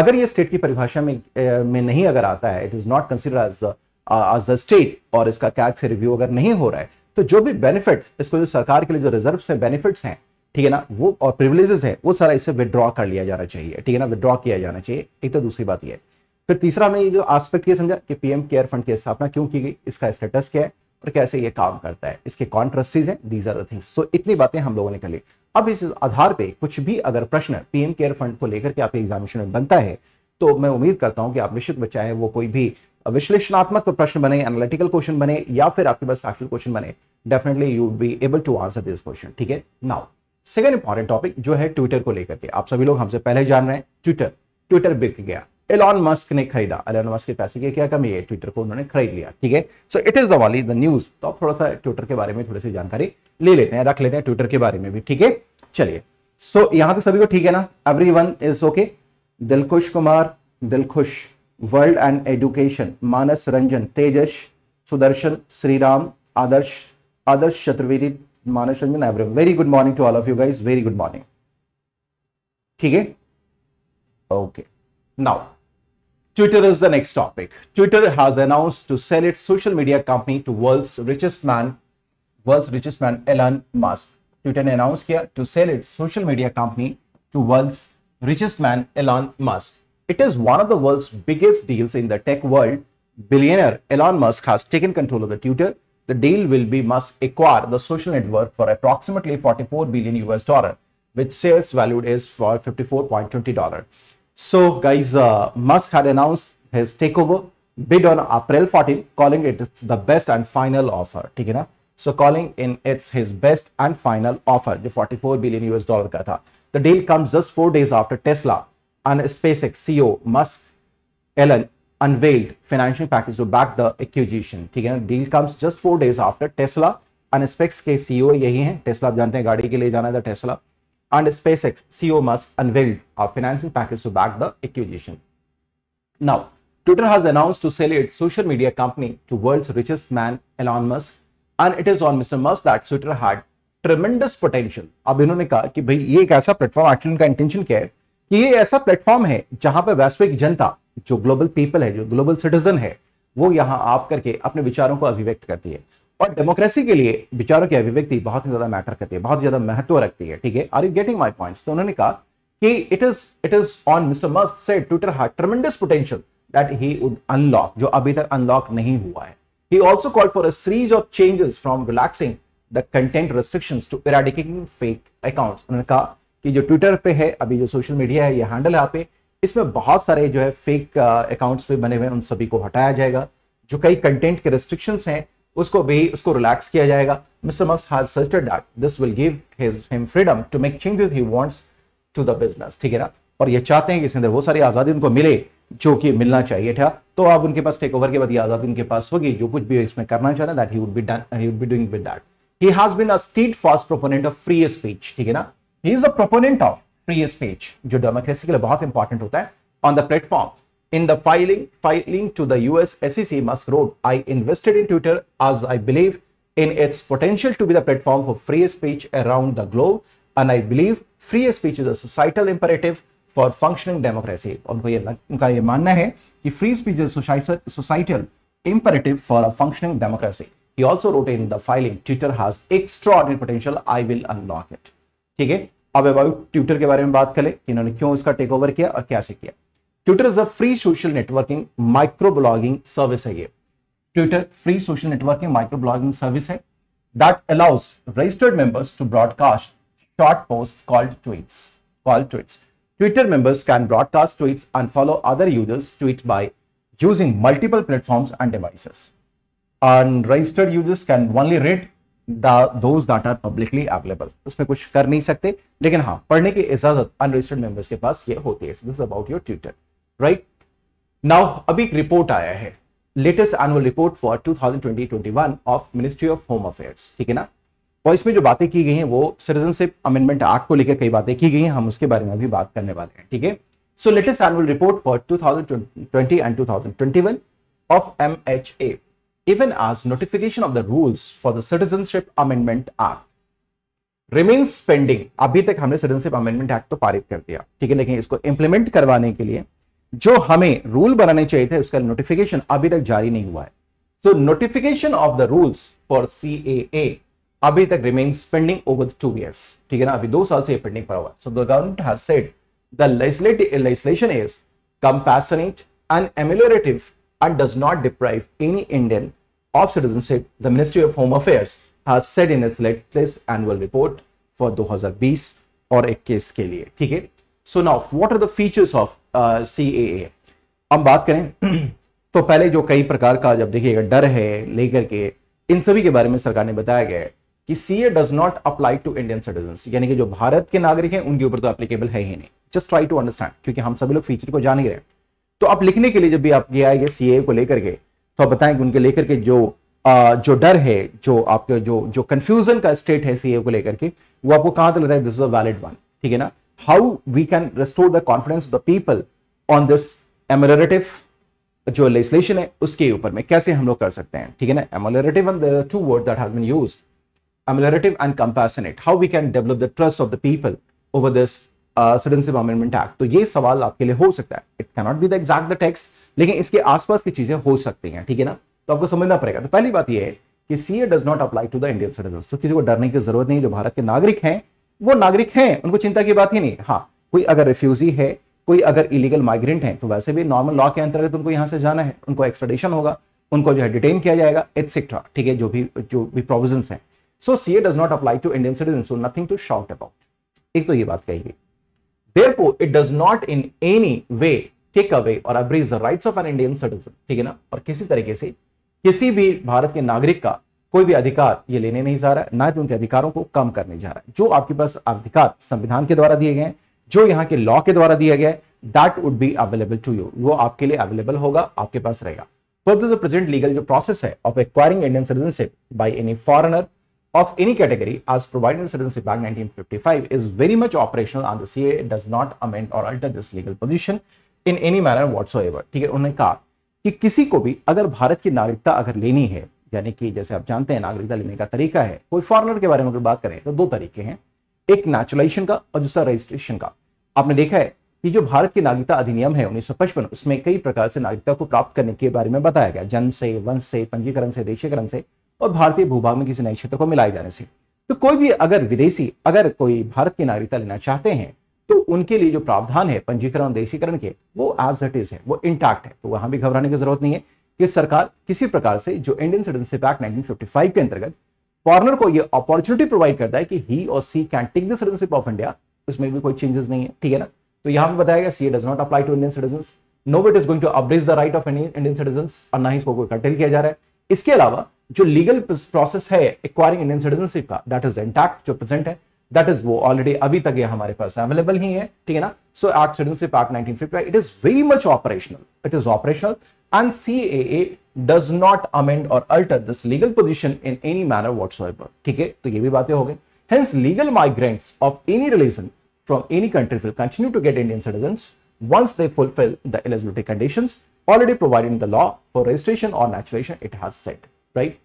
A: अगर ये स्टेट की परिभाषा में में नहीं अगर आता है it is not consider as the state और इसका कैक से रिव्यू अगर नहीं हो रहा है तो जो भी बेनिफिट्स इसको जो सरकार के लिए जो रिजर्व है बेनिफिट्स हैं ठीक है ना वो और प्रिविलेजेस है वो सारा इससे विड्रॉ कर लिया जाना चाहिए ठीक है ना विड्रॉ किया जाना चाहिए एक तो दूसरी बात यह फिर तीसरा हमें ये जो आस्पेक्ट ये समझा कि पीएम केयर फंड की स्थापना क्यों की गई इसका स्टेटस क्या है और कैसे ये काम करता है इसके कौन ट्रस्टीज हैं दीज आर द थिंग्स तो इतनी बातें हम लोगों ने कर ली अब इस आधार पे कुछ भी अगर प्रश्न पीएम केयर फंड को लेकर के आपके एग्जामिनेशन में बनता है तो मैं उम्मीद करता हूं कि आप निश्चित बचाएं वो कोई भी विश्लेषणात्मक प्रश्न बने एनालिटिकल क्वेश्चन बने या फिर आपके पास फैक्चुअल क्वेश्चन बने definitely you be able to answer this question ठीक है नाउ सेकेंड इंपॉर्टेंट टॉपिक जो है ट्विटर को लेकर के आप सभी लोग हमसे पहले जान रहे हैं ट्विटर ट्विटर बिक गया एलॉन मस्क ने खरीदा एलॉन मस्क के पैसे की क्या कमी है ट्विटर को उन्होंने खरीद लिया ठीक है सो इट इज द वाली द न्यूज तो आप थोड़ा सा ट्विटर के बारे में थोड़ी सी जानकारी ले लेते हैं रख लेते हैं ट्विटर के बारे में भी ठीक है चलिए सो so, यहां तक सभी को ठीक है ना everyone is okay Dilkhush Kumar Dilkhush world and education Manas Ranjan Tejas Sudarshan Shriram Adarsh Others, Chaturvedi, Manas Ranjan, everyone. Very good morning to all of you guys. Very good morning. Okay. Okay. Now, Twitter is the next topic. Twitter has announced to sell its social media company to world's richest man, world's richest man Elon Musk. Twitter announced here to sell its social media company to world's richest man Elon Musk. It is one of the world's biggest deals in the tech world. Billionaire Elon Musk has taken control of the Twitter the deal will be must acquire the social network for approximately 44 billion US dollar, which sales valued is for 54.20 dollar. So guys, uh, Musk had announced his takeover bid on April 14, calling it the best and final offer. ठीक So calling in it's his best and final offer, The 44 billion US dollar का The deal comes just four days after Tesla and SpaceX CEO Musk, Elon unveiled financial package to back the acquisition ठीक है ना deal comes just four days after Tesla and SpaceX के CEO यही हैं Tesla आप जानते हैं गाड़ी के लिए जाना था Tesla and SpaceX CEO Musk unveiled a financing package to back the acquisition now Twitter has announced to sell its social media company to world's richest man Elon Musk and it is on Mr. Musk that Twitter had tremendous potential अब इन्होंने कहा कि भाई ये एक ऐसा platform actually उनका intention क्या है कि ये ऐसा platform है जहां पर वैश्विक जनता जो ग्लोबल पीपल है जो ग्लोबल सिटीजन है वो यहाँ आप करके अपने विचारों को अभिव्यक्त करती है और डेमोक्रेसी के लिए विचारों की अभिव्यक्ति बहुत ही ज्यादा मैटर करती है बहुत ज्यादा महत्व रखती है ठीक है are you getting my point तो उन्होंने कहा कि it is it is on mister Musk says Twitter है tremendous potential that he would unlock जो अभी तक अनलॉक नहीं हुआ है He also called for a series of changes from relaxing the content restrictions to eradicating fake accounts. उन्होंने कहा कि जो ट्विटर पे है अभी जो सोशल मीडिया है ये हैंडल यहाँ पे इसमें बहुत सारे जो है फेक अकाउंट्स uh, भी बने हुए हैं उन सभी को हटाया जाएगा जो कई कंटेंट के रिस्ट्रिक्शंस हैं उसको भी उसको रिलैक्स किया जाएगा मिस्टर मक्स has suggested that this will give his him freedom to make changes he wants to the business ठीक है ना और ये चाहते हैं कि इसके अंदर वो सारी आज़ादी उनको मिले जो कि मिलना चाहिए था तो अब उनके पास टेक ओवर के बाद ये आज़ादी उनके पास होगी जो कुछ भी इसमें करना चाहते हैं that he would be done he would be doing with that he has been a steadfast proponent of free speech ठीक है ना he is a proponent of free speech जो डेमोक्रेसी के लिए बहुत इंपॉर्टेंट होता है on the platform in the filing filing to the US SEC Musk wrote I invested in Twitter as I believe in its potential to be the platform for free speech around the globe and I believe free speech is a societal imperative for functioning democracy उनको ये उनका ये मानना है कि free speech is societal imperative for a functioning democracy He also wrote in the filing, Twitter has extraordinary potential. I will unlock it. ठीक है अब अबाउट ट्विटर के बारे में बात करें कि इन्होंने क्यों इसका टेक ओवर किया और क्या से किया Twitter is a free social networking micro blogging service है ये Twitter free social networking micro blogging service है that allows registered members to broadcast short post called tweets call tweets Twitter members can broadcast tweets and follow other users tweet by using multiple platforms and devices and registered users can only read those that are publicly available उसमें कुछ कर नहीं सकते लेकिन हाँ पढ़ने की इजाजत अनरजिस्टर्ड मेंबर्स के पास ये होती है this about your Twitter right now अभी एक रिपोर्ट आया है latest annual report for 2020-21 of ministry of home affairs ठीक है ना और इसमें जो बातें की गई हैं वो सिटीजनशिप अमेंडमेंट एक्ट को लेकर कई बातें की गई हैं हम उसके बारे में भी बात करने वाले हैं ठीक है so latest annual report for 2020 and 2021 of MHA even as notification of the rules for the Citizenship Amendment Act remains pending. अभी तक हमने Citizenship Amendment Act तो पारित कर दिया ठीक है लेकिन इसको implement करवाने के लिए जो हमें रूल बनाने चाहिए थे उसका नोटिफिकेशन अभी तक जारी नहीं हुआ है so notification of the rules for C A अभी तक remains pending over two years ठीक है ना अभी दो साल से पेंडिंग पड़ा हुआ so the government has said the legislation is compassionate and ameliorative and does not deprive any Indian of citizenship, the Ministry of Home Affairs has said in its latest annual report for 2020 और 21 के लिए ठीक है So now, what are the features of uh, CAA? हम बात करें तो पहले जो कई प्रकार का जब देखिएगा डर है लेकर के इन सभी के बारे में सरकार ने बताया गया है कि C A does not apply to Indian citizen यानी कि जो भारत के नागरिक हैं उनके ऊपर तो एप्लीकेबल है ही नहीं जस्ट ट्राई टू अंडरस्टैंड क्योंकि हम सभी लोग फीचर को जान ही रहे हैं तो आप लिखने के लिए जब भी आप ये आएंगे सी को लेकर के तो आप बताएं कि उनके लेकर के जो आ, जो डर है जो आपके जो जो कंफ्यूजन का स्टेट है सी को लेकर के वो आपको कहां तक लगता है this is a valid one ठीक है ना how we can restore the confidence of the people on this ameliorative जो लेजिस्लेशन है उसके ऊपर में कैसे हम लोग कर सकते हैं ठीक है ना ameliorative two word that has been used ameliorative and compassionate how we can develop the trust of citizenship amendment act तो ये सवाल आपके लिए हो सकता है it cannot be the exact the text लेकिन इसके आसपास की चीजें हो सकती हैं ठीक है ना तो आपको समझना पड़ेगा तो पहली बात यह है कि C A does not apply to the Indian citizen तो किसी को डरने की जरूरत नहीं जो भारत के नागरिक हैं वो नागरिक हैं उनको चिंता की बात ही नहीं हाँ कोई अगर रिफ्यूजी है कोई अगर इलीगल माइग्रेंट है तो वैसे भी नॉर्मल लॉ के अंतर्गत उनको यहाँ से जाना है उनको एक्सट्रेडिशन होगा उनको जो है डिटेन किया जाएगा एटसेट्रा ठीक है जो भी जो भी प्रोविजन है so C A does not apply to Indian citizen so nothing to shout about एक तो ये बात कही गई therefore it does not in any way take away or abridge the rights of an Indian citizen ठीक है ना और किसी तरीके से किसी भी भारत के नागरिक का कोई भी अधिकार ये लेने नहीं जा रहा है ना तो उनके अधिकारों को कम करने जा रहा है जो आपके पास अधिकार संविधान के द्वारा दिए गए हैं जो यहाँ के लॉ के द्वारा दिया गया है that would be available to you वो आपके लिए अवेलेबल होगा आपके पास रहेगा फर्दर द प्रेजेंट लीगल जो प्रोसेस है of acquiring Indian citizenship by any foreigner of any category as provided in Citizenship Act 1955 is very much operational and the CA. does not amend or alter this legal position in any manner whatsoever. ठीक है उन्होंने कहा कि किसी को भी अगर भारत की नागरिकता अगर लेनी है यानी कि जैसे आप जानते हैं नागरिकता लेने का तरीका है कोई फॉरनर के बारे में अगर बात करें तो दो तरीके हैं एक नेचुरलाइजेशन का और दूसरा रजिस्ट्रेशन का आपने देखा है कि जो भारत की नागरिकता अधिनियम है 1955 उसमें कई प्रकार से नागरिकता को प्राप्त करने के बारे में बताया गया जन्म से वंश से पंजीकरण से देशीयकरण से और भारतीय भूभाग में किसी नए क्षेत्र को मिलाए जाने से तो कोई भी अगर विदेशी अगर कोई भारत की नागरिकता लेना चाहते हैं तो उनके लिए जो प्रावधान है पंजीकरण देशीकरण के वो एज इट इज है वो इंटैक्ट है तो वहां भी घबराने की जरूरत नहीं है कि सरकार किसी प्रकार से जो इंडियन सिटीजनशिप एक्ट 1955 के अंतर्गत फॉरनर को ये अपॉर्चुनिटी प्रोवाइड करता है कि he or she can take the citizenship of India उसमें भी कोई चेंजेस नहीं है ठीक है ना तो यहां पर बताया गया C does not apply to Indian citizen no but is going to abridge the right of Indian citizen और ना ही इसको कोई कंटेल किया जा रहा है इसके अलावा जो लीगल प्रोसेस है एक्वायरिंग इंडियन सिटीजनशिप का दैट इज इंटैक्ट जो प्रेजेंट है दैट इज वो ऑलरेडी अभी तक ये हमारे पास अवेलेबल ही है ठीक है ना so act citizenship act 1955 it is very much operational it is operational and CAA does not amend or alter this legal position in any manner whatsoever. ठीक है तो ये भी बातें हो गई Hence, legal migrants of any relation from any country will continue to get Indian citizens once they fulfill the eligibility conditions already provided in the law for registration or naturalization, it has said, right?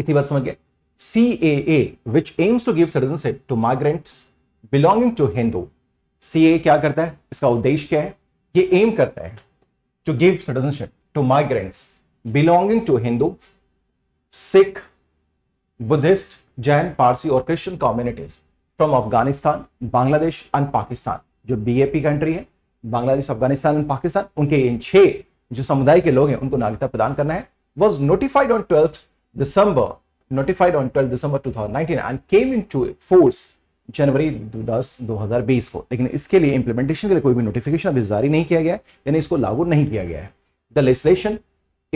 A: इतनी baat samajh gaye CAA, which aims to give citizenship to migrants belonging to Hindu. CAA kya karta hai iska uddesh kya hai ye aim karta hai to give citizenship to migrants belonging to Hindu, Sikh, Buddhist, Jain, Parsi or Christian communities from Afghanistan, Bangladesh and Pakistan. jo BAP country hai Bangladesh Afghanistan and Pakistan उनके इन छह जो समुदाय के लोग हैं उनको नागरिकता प्रदान करना है was notified on twelfth December notified on 12 December and came into force January 10 2020 को लेकिन इसके लिए इंप्लीमेंटेशन के लिए कोई भी नोटिफिकेशन अभी जारी नहीं किया गया यानी इसको लागू नहीं किया गया है the legislation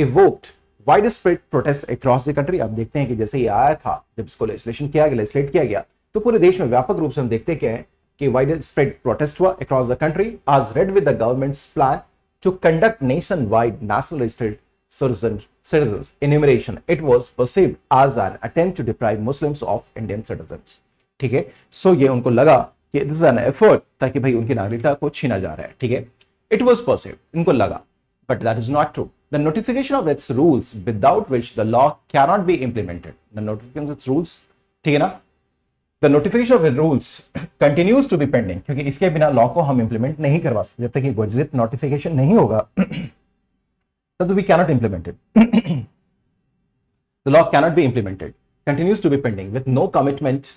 A: evoked widespread protest across the country आप देखते हैं कि जैसे ये आया था जब इसको लेजिस्लेशन किया गया लेजिस्लेट किया गया तो पूरे देश में व्यापक रूप से हम देखते हैं कि widespread protest हुआ across the country as read with the government's plan to conduct nationwide nationalized citizens, citizens enumeration. It was perceived as an attempt to deprive Muslims of Indian citizens. ठीक है so, ये उनको लगा कि this is an effort ताकि भाई उनकी नागरिकता को छीना जा रहा है ठीक है इट वॉज परसिव इनको लगा but that is the notification of its rules without which the law cannot be implemented the notification of its rules ठीक है ना the notification of rules continues to be pending क्योंकि इसके बिना law को हम इंप्लीमेंट नहीं करवा सकते जब तक ये गजट नोटिफिकेशन नहीं होगा तब we cannot implemented the law cannot be implemented, it continues to be pending with no commitment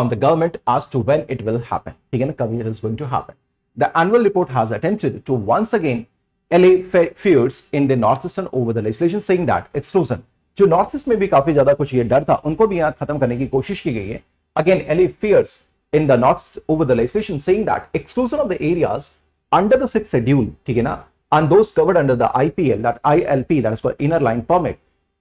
A: from the government as to when it will happen. Again, when going to happen. The annual report has attempted to once again allay fears in the Northeastern over the legislation, saying that exclusion जो north east में भी काफी ज्यादा कुछ ये डर था उनको भी यहां खत्म करने की कोशिश की गई है again any fears in the north over the legislation saying that exclusion of the areas under the six schedule ठीक है ना and those covered under the IPL that ILP that is called inner line permit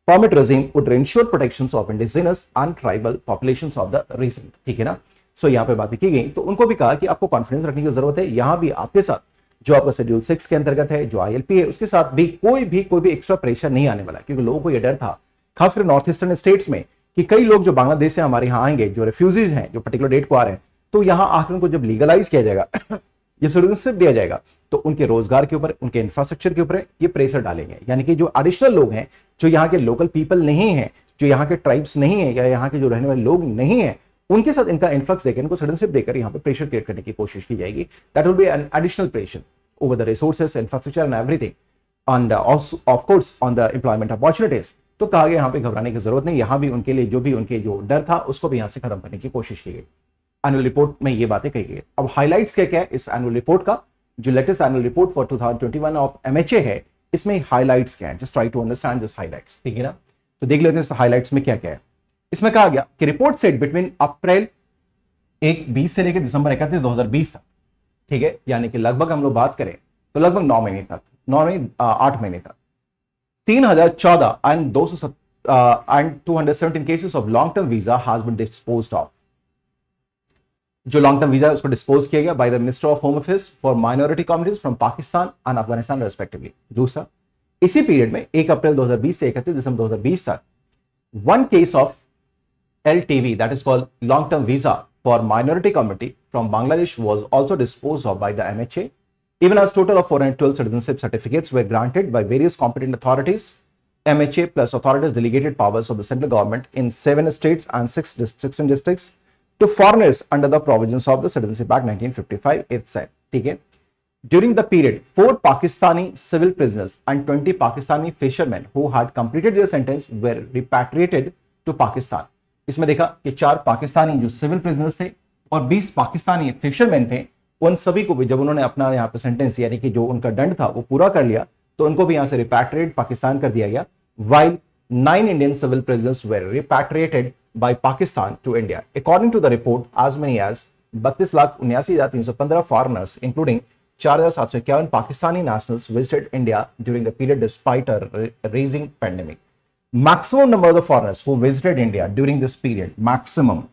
A: permit regime would ensure protections of indigenous and tribal populations of the region ठीक है ना so so, यहां पे बात की गई तो उनको भी कहा कि आपको कॉन्फिडेंस रखने की जरूरत है यहां भी आपके साथ जो आपका शेड्यूल सिक्स के अंतर्गत है जो आईएलपी है उसके साथ भी कोई भी कोई भी एक्स्ट्रा प्रेशर नहीं आने वाला क्योंकि लोगों को यह डर था खासकर नॉर्थ ईस्टर्न स्टेट्स में कि कई लोग जो बांग्लादेश से हमारे यहाँ आएंगे जो रेफ्यूजीज हैं जो पर्टिकुलर डेट को आ रहे हैं तो यहाँ आकर उनको जब लीगलाइज किया जाएगा जब सिटीजनशिप दिया जाएगा तो उनके रोजगार के ऊपर उनके इंफ्रास्ट्रक्चर के ऊपर ये प्रेशर डालेंगे यानी कि जो एडिशनल लोग हैं जो यहाँ के लोकल पीपल नहीं है जो यहाँ के ट्राइब्स नहीं है या यहाँ के जो रहने वाले लोग नहीं है उनके साथ इनका इन्फ्लक्स देकर इनको सडनशिप देकर यहाँ पर प्रेशर क्रिएट करने की कोशिश की जाएगी that will be an additional pressure over the resources infrastructure and everything on the of course on the on opportunities तो कहा गया यहाँ पे घबराने की जरूरत नहीं यहाँ भी उनके लिए जो भी उनके जो डर था उसको भी यहाँ से खत्म करने की कोशिश की गई एनुअल रिपोर्ट में ये बातें कही गई अब हाईलाइट्स क्या क्या है इस एनुअल रिपोर्ट का जो latest annual report for two of M है इसमें हाईलाइट्स क्या है just try to understand this highlights ठीक है ना तो देख लेते हैं हाईलाइट्स में क्या क्या है इसमें कहा गया कि रिपोर्ट सेट बिटवीन अप्रैल एक बीस से लेकर दिसंबर इकतीस दो हजार बीस तक ठीक है यानी कि लगभग हम लोग बात करें तो लगभग नौ महीने तक नौ महीने आठ महीने तक 3014 and those uh, and 217 cases of long term visa has been disposed of जो लॉन्ग टर्म वीजा उसको डिस्पोज किया गया by the minister of home affairs for minority communities from Pakistan and Afghanistan respectively दूसरा इसी पीरियड में 1 अप्रैल 2020 से 31 दिसंबर 2020 तक one case of LTV that is called long term visa for minority community from Bangladesh was also disposed of by the MHA even as total of 412 citizenship certificates were granted by various competent authorities, MHA plus authorities delegated powers of the central government in seven states and six districts and districts to foreigners under the provisions of the Citizenship Act 1955 it said during the period four pakistani civil prisoners and 20 pakistani fishermen who had completed their sentence were repatriated to pakistan इसमें देखा कि चार पाकिस्तानी जो civil prisoners थे और 20 Pakistani fisherman थे उन सभी को भी जब उन्होंने अपना यहाँ पे सेंटेंस यानी कि जो उनका दंड था वो पूरा कर लिया तो उनको भी यहाँ से रिपैट्रिएट पाकिस्तान कर दिया गया while nine Indian civil prisoners were repatriated by Pakistan to India according to the report as many as बत्तीस लाख उन्यासी हजार तीन सौ पंद्रह फॉरनर्स इंक्लूडिंग चार हजार सात सौ इक्यावन Pakistani national visited India during the period despite raging pandemic maximum number of foreigners who visited India during this period maximum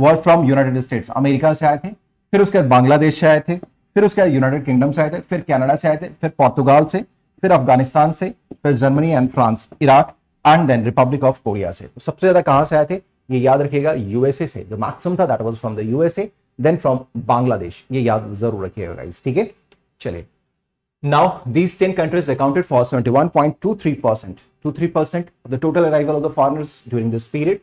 A: were from United States America से आए थे फिर उसके बाद बांग्लादेश से आए थे फिर उसके बाद यूनाइटेड किंगडम से आए थे फिर कनाडा से आए थे फिर पोर्तुगाल से फिर अफगानिस्तान से फिर Germany and France Iraq and then Republic of Korea से तो सबसे ज्यादा कहां से आए थे ये याद रखिएगा यूएसए से जो मैक्सिम था that was from the USA then from Bangladesh ये याद जरूर रखिएगा गाइस ठीक है चलिए Now, these 10 countries accounted for 71.23%, 23% of the total arrival of the foreigners during this period.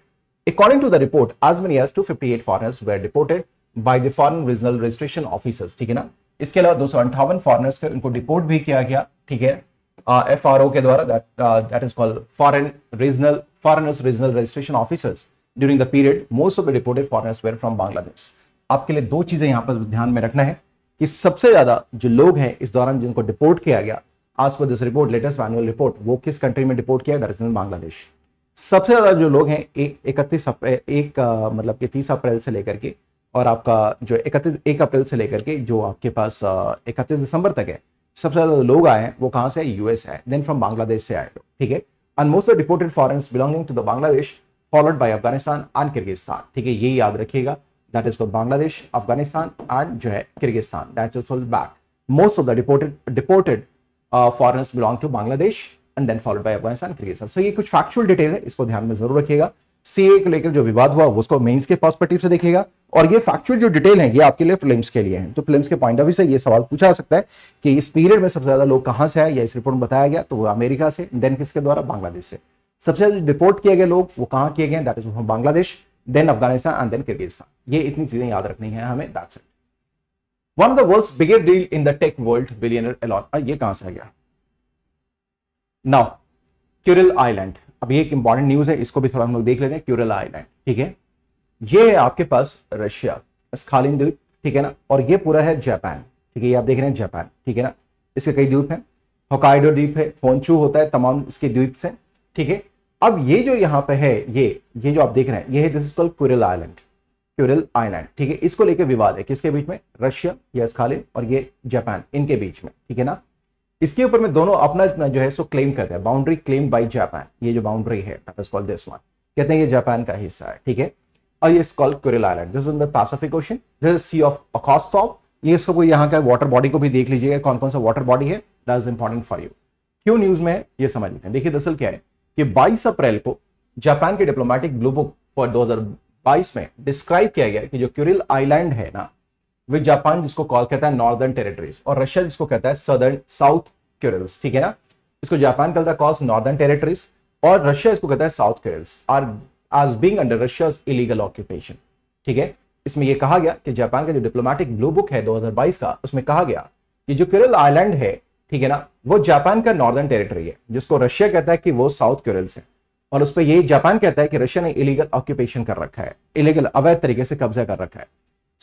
A: According to the report, as many as 258 foreigners were deported by the foreign regional registration officers ठीक है ना इसके अलावा दो सौ अंठावन foreigners उनको deport भी किया गया ठीक है एफ आर ओ के द्वारा that is called foreign regional foreigners regional registration officers during the period most of the deported foreigners were from Bangladesh आपके लिए दो चीजें यहाँ पर ध्यान में रखना है कि सबसे ज्यादा जो लोग हैं इस दौरान जिनको डिपोर्ट किया गया as per this report latest annual report वो किस कंट्री में डिपोर्ट किया दैट इज इन बांग्लादेश सबसे ज्यादा जो लोग हैं एक इकतीस अप्रैल एक, एक, एक आ, मतलब कि तीस अप्रैल से लेकर के और आपका जो इकतीस एक अप्रैल से लेकर के जो आपके पास इकतीस दिसंबर तक है सबसे ज़्यादा लोग आए हैं वो कहाँ से यूएस आए देन फ्रॉम बांग्लादेश से आए ठीक है and most of reported foreign belonging to the Bangladesh followed by Afghanistan and Kyrgyzstan ठीक है ये याद रखिएगा that is Bangladesh Afghanistan and जो है Kyrgyzstan that is called back most of the deported deported foreign belong to Bangladesh and then followed by Afghanistan Kyrgyzstan so ये कुछ factual detail है इसको ध्यान में जरूर रखिएगा सी ए को लेकर जो विवाद हुआ उसको मेन्स के पर्सपेक्टिव से देखेगा और ये फैक्चुअल जो डिटेल है ये आपके लिए फिल्म्स के लिए है तो फिल्म्स के पॉइंट ऑफ व्यू से ये सवाल पूछा जा सकता है कि इस पीरियड में सबसे ज्यादा लोग कहाँ से आए या इस रिपोर्ट में बताया गया तो वो अमेरिका से देन किसके द्वारा बांग्लादेश से सबसे ज्यादा डिपोर्ट किए गए लोग वो कहाँ किए गए that is from Bangladesh then Afghanistan and then Kyrgyzstan ये इतनी चीजें याद रखनी है हमें that's it one of the world's biggest deal in the tech world billionaire Elon ये कहां से आ गया नाउ क्यूरल आइलैंड अब ये एक इंपॉर्टेंट न्यूज है इसको भी थोड़ा हम लोग देख लेते हैं क्यूरल आइलैंड ठीक है ये है आपके पास रशिया स्खालिन द्वीप ठीक है ना और ये पूरा है जापान ठीक है ये आप देख रहे हैं जापान ठीक है ना इसके कई द्वीप हैं होकाइडो द्वीप है फोनचू होता है तमाम इसके द्वीप हैं ठीक है अब ये जो यहाँ पे है ये ये जो आप देख रहे हैं ये है this is called Kuril island Kuril island ठीक है इसको लेकर विवाद है किसके बीच में रशिया या स्खालिन और ये जापान इनके बीच में ठीक है ना इसके ऊपर में दोनों अपना जो है सो क्लेम करते हैं बाउंड्री क्लेम बाई जापान ये जो बाउंड्री है दिस वन कहते हैं ये जापान का हिस्सा है ठीक है is called Kuril Island. This is in the Pacific Ocean. This is Sea of Okhotsk. ये इसको कोई यहाँ का वाटर बॉडी को भी देख लीजिएगा कौन कौन सा वाटर बॉडी है that is important for you क्यों न्यूज में ये समझ लेते हैं देखिए दरअसल क्या है कि 22 अप्रैल को जापान के डिप्लोमेटिक ब्लू बुक फॉर 2022 में डिस्क्राइब किया गया कि जो क्यूरिल आइलैंड है ना विद जापान जिसको कॉल कहता है नॉर्दर्न टेरिटरीज और रशिया जिसको कहता है सदर्न साउथ क्यूरल्स ठीक है ना इसको जापान कहता है कॉल्स नॉर्दर्न टेरिटरीज और रशिया इसको कहता है south Kurils are as being under Russia illegal occupation ठीक है इसमें यह कहा गया कि जापान का जो डिप्लोमेटिक ब्लू बुक है 2022 का उसमें कहा गया कि जो केरल आइलैंड है ठीक है ना वो जापान का नॉर्दर्न टेरिटरी है जिसको रशिया कहता है कि वो साउथ क्यूरल्स है और उस पर यही जापान कहता है कि रशिया ने इलीगल ऑक्यूपेशन कर रखा है इलीगल अवैध तरीके से कब्जा कर रखा है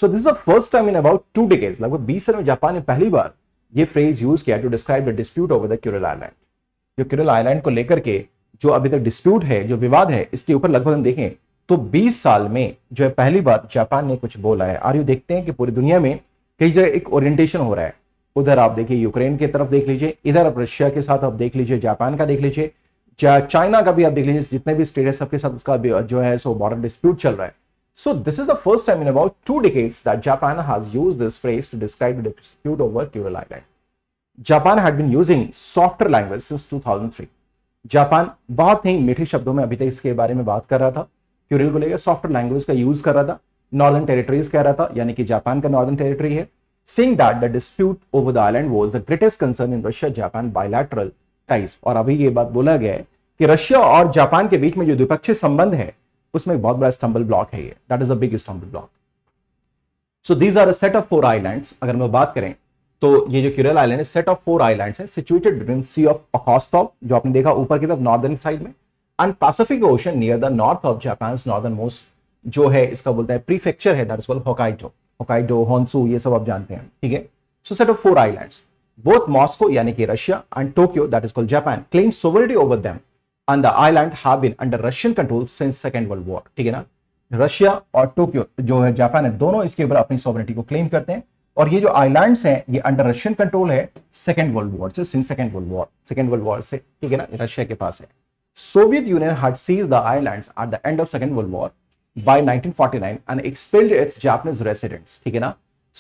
A: so this first time in about two decades लगभग बीस साल में जापान ने पहली बार ये फ्रेज यूज किया to describe the dispute over the Kuril island जो क्यूरल आइलैंड को लेकर के जो अभी तक डिस्प्यूट है जो विवाद है इसके ऊपर लगभग हम देखें तो 20 साल में जो है पहली बार जापान ने कुछ बोला है आर यू देखते हैं कि पूरी दुनिया में कई जगह एक ओरिएंटेशन हो रहा है उधर आप देखिए यूक्रेन की तरफ देख लीजिए इधर आप रशिया के साथ आप देख लीजिए जापान का देख लीजिए चाइना का भी आप देख लीजिए जितने भी स्टेट है सबके साथ उसका जो है सो बॉर्डर डिस्प्यूट चल रहा है so this is the first time in about two decades that Japan has used this phrase to describe dispute over over Kuril Japan had been using using language since 2003. Japan बहुत ही मीठे शब्दों में अभी तक इसके बारे में बात कर रहा था क्यूरियल को लेकर सॉफ्ट लैंग्वेज का यूज कर रहा था नॉर्दर्न टेरिटरीज कह रहा था यानी कि जापान का नॉर्दर्न टेरिटरी है saying that the dispute over the island was the greatest concern in Russia Japan bilateral ties और अभी ये बात बोला गया है कि रशिया और जापान के बीच में जो द्विपक्षीय संबंध है उसमें एक बहुत बड़ा स्टम्बल ब्लॉक है ये that is a big stumble block so these are a set of four island अगर हम बात करें तो ये जो क्यूरल आइलैंड है सेट ऑफ फोर आइलैंड है सिचुएटेड बिटवीन सी ऑफ अकोस्तॉप जो आपने देखा ऊपर की तरफ नॉर्दर्न साइड में and Pacific ocean near the north of Japan northernmost जो है इसका बोलता है प्रीफेक्चर है दैट्स होकाइडो होकाइडो हॉन्सू ये सब आप जानते हैं ठीक है so set of four islands both Moscow यानी कि Russia and Tokyo that is called Japan claim sovereignty over them and the island have been under Russian control since second world war ठीक है ना रशिया और Tokyo जो है Japan है दोनों इसके ऊपर अपनी सॉवरिटी को क्लेम करते हैं और ये जो आइलैंड हैं ये अंडर रशियन कंट्रोल है सेकेंड वर्ल्ड वॉर से since second world war second world war से ठीक है ना रशिया के पास है Soviet Union had seized the islands at the end of Second World War by 1949 and expelled its Japanese residents. ठीक है ना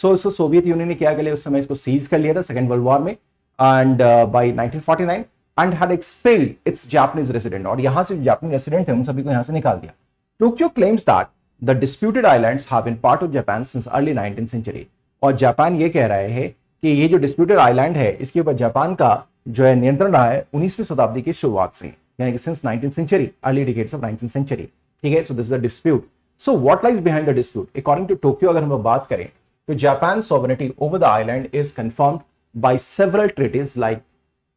A: so so, so, Soviet Union ने क्या कर लिया उस समय इसको सीज कर लिया था सेकेंड वर्ल्ड वॉर में and by nineteen forty nine and had expelled its Japanese resident और यहां से जापानी रेसिडेंट थे उन सभी को यहां से निकाल दिया Tokyo claims that the disputed islands have been part of Japan since early nineteen century और जापान ये कह रहे हैं कि ये जो डिस्प्यूटेड आइलैंड है इसके ऊपर जापान का जो है नियंत्रण रहा है उन्नीसवीं शताब्दी की शुरुआत से यानी कि since nineteen century early decades of nineteen century ठीक है so this is a dispute so what lies behind the dispute according to Tokyo अगर हम बात करें तो Japan sovereignty over the island is confirmed by several treaties like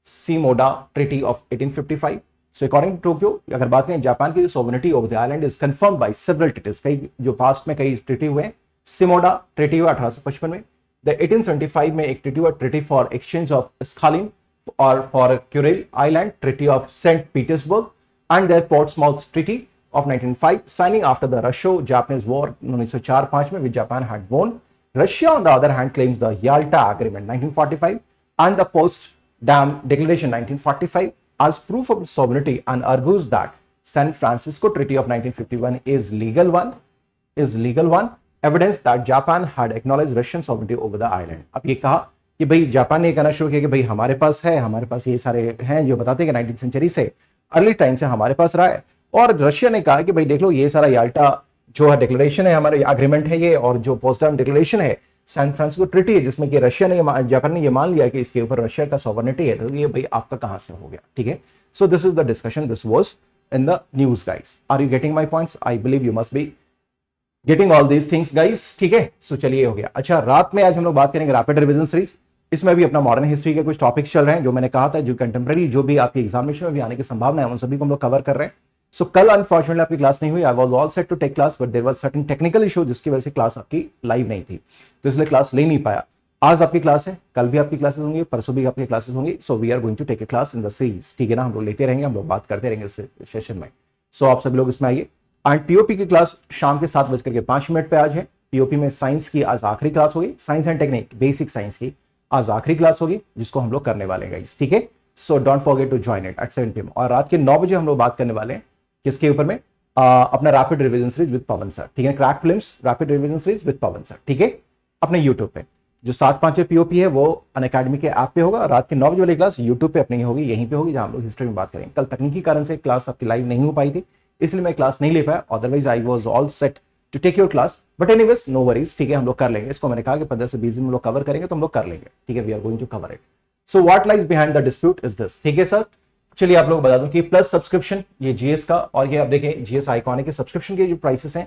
A: Shimoda Treaty of 1855. So according to Tokyo अगर बात करें Japan की जो sovereignty over the island is confirm by several treaties कई जो पास्ट में कई ट्रिटी हुए हैं सिमोडा ट्रिटी हुआ अठारह में द 1875 में एक ट्रिटी हुआ treaty for exchange of Sakhalin और for Kuril island treaty of Saint Petersburg and there Portsmouth treaty of 1905 signing after the Russo-Japanese War 1904-5 में which Japan had won. Russia on the other hand claims the Yalta Agreement 1945 and the Potsdam Declaration 1945 as proof of sovereignty and argues that San Francisco Treaty of 1951 is legal one is legal one evidence that Japan had acknowledge Russian sovereignty over the island अब ये कहा कि भाई Japan ने कहना शुरू किया कि भाई हमारे पास है हमारे पास ये सारे हैं जो बताते हैं कि नाइनटीन सेंचुरी से अर्ली टाइम से हमारे पास रहा है और रशिया ने कहा कि भाई देख लो ये सारा याल्टा जो है डिक्लेरेशन है हमारे अग्रीमेंट है ये और जो पोस्टर्म डिक्लेरेशन है सैन फ्रांसिस्को ट्रिटी है जिसमें कि रशिया ने जापान ने ये मान लिया कि इसके ऊपर रशिया का सॉवर्निटी है तो ये भाई आपका कहां से हो गया ठीक है so this is the discussion this was in the news guys are you getting my point I believe you must be getting all these things guys ठीक है सो चलिए हो गया अच्छा रात में आज हम लोग बात करेंगे रैपिड रिविजन सीरीज इसमें भी अपना मॉडर्न हिस्ट्री के कुछ टॉपिक्स चल रहे हैं जो मैंने कहा था जो कंटेम्प्रेरी जो भी आपके एग्जामिनेशन में भी आने की संभावना है उन सभी को हम लोग कवर कर रहे हैं सो so, कल अनफॉर्चुनेटली आपकी क्लास नहीं हुई I was all set to take class but there was certain technical issue जिसकी वजह से क्लास आपकी लाइव नहीं थी तो इसलिए क्लास ले नहीं पाया आज आपकी क्लास है कल भी आपकी क्लासेस होंगी परसों भी आपकी क्लासेस होंगी so we are going to take a class in the series ठीक है ना हम लोग लेते रहेंगे हम लोग बात करते रहेंगे इस सेशन में सो so, आप सब लोग इसमें आइए आज पीओपी की क्लास शाम के सात बजकर के पांच मिनट पे आज है पीओपी में साइंस की आज आखिरी क्लास होगी science and technique basic science की आज आखिरी क्लास होगी जिसको हम लोग करने वाले हैं गाइस ठीक है so don't forget to join it at seven P और रात के नौ बजे हम लोग बात करने वाले हैं किसके ऊपर में आ, अपना rapid revision series with Pawan sir ठीक है crack films rapid revision series with Pawan sir ठीक है अपने यूट्यूब पे जो सात पांच पे पीओपी है वो अन अकेडमी के ऐप पे होगा रात के नौ बजे वाली क्लास यूट्यूब पे अपनी होगी यहीं पे होगी जहां हम लोग हिस्ट्री में बात करेंगे कल तकनीकी कारण से क्लास आपकी लाइव नहीं हो पाई थी इसलिए मैं क्लास नहीं ले पाया otherwise I was all set to take your class but any no worries ठीक है हम लोग कर लेंगे इसको मैंने कहा कि पंद्रह से बीस दिन हम लोग कवर करेंगे तो हम लोग कर लेंगे ठीक है we are going to cover it so what lies behind the dispute is this ठीक है सर चलिए आप लोग बता दूं कि प्लस सब्सक्रिप्शन ये जीएस का और ये आप देखें जीएस आइकॉनिक के सब्सक्रिप्शन के जो प्राइसेस हैं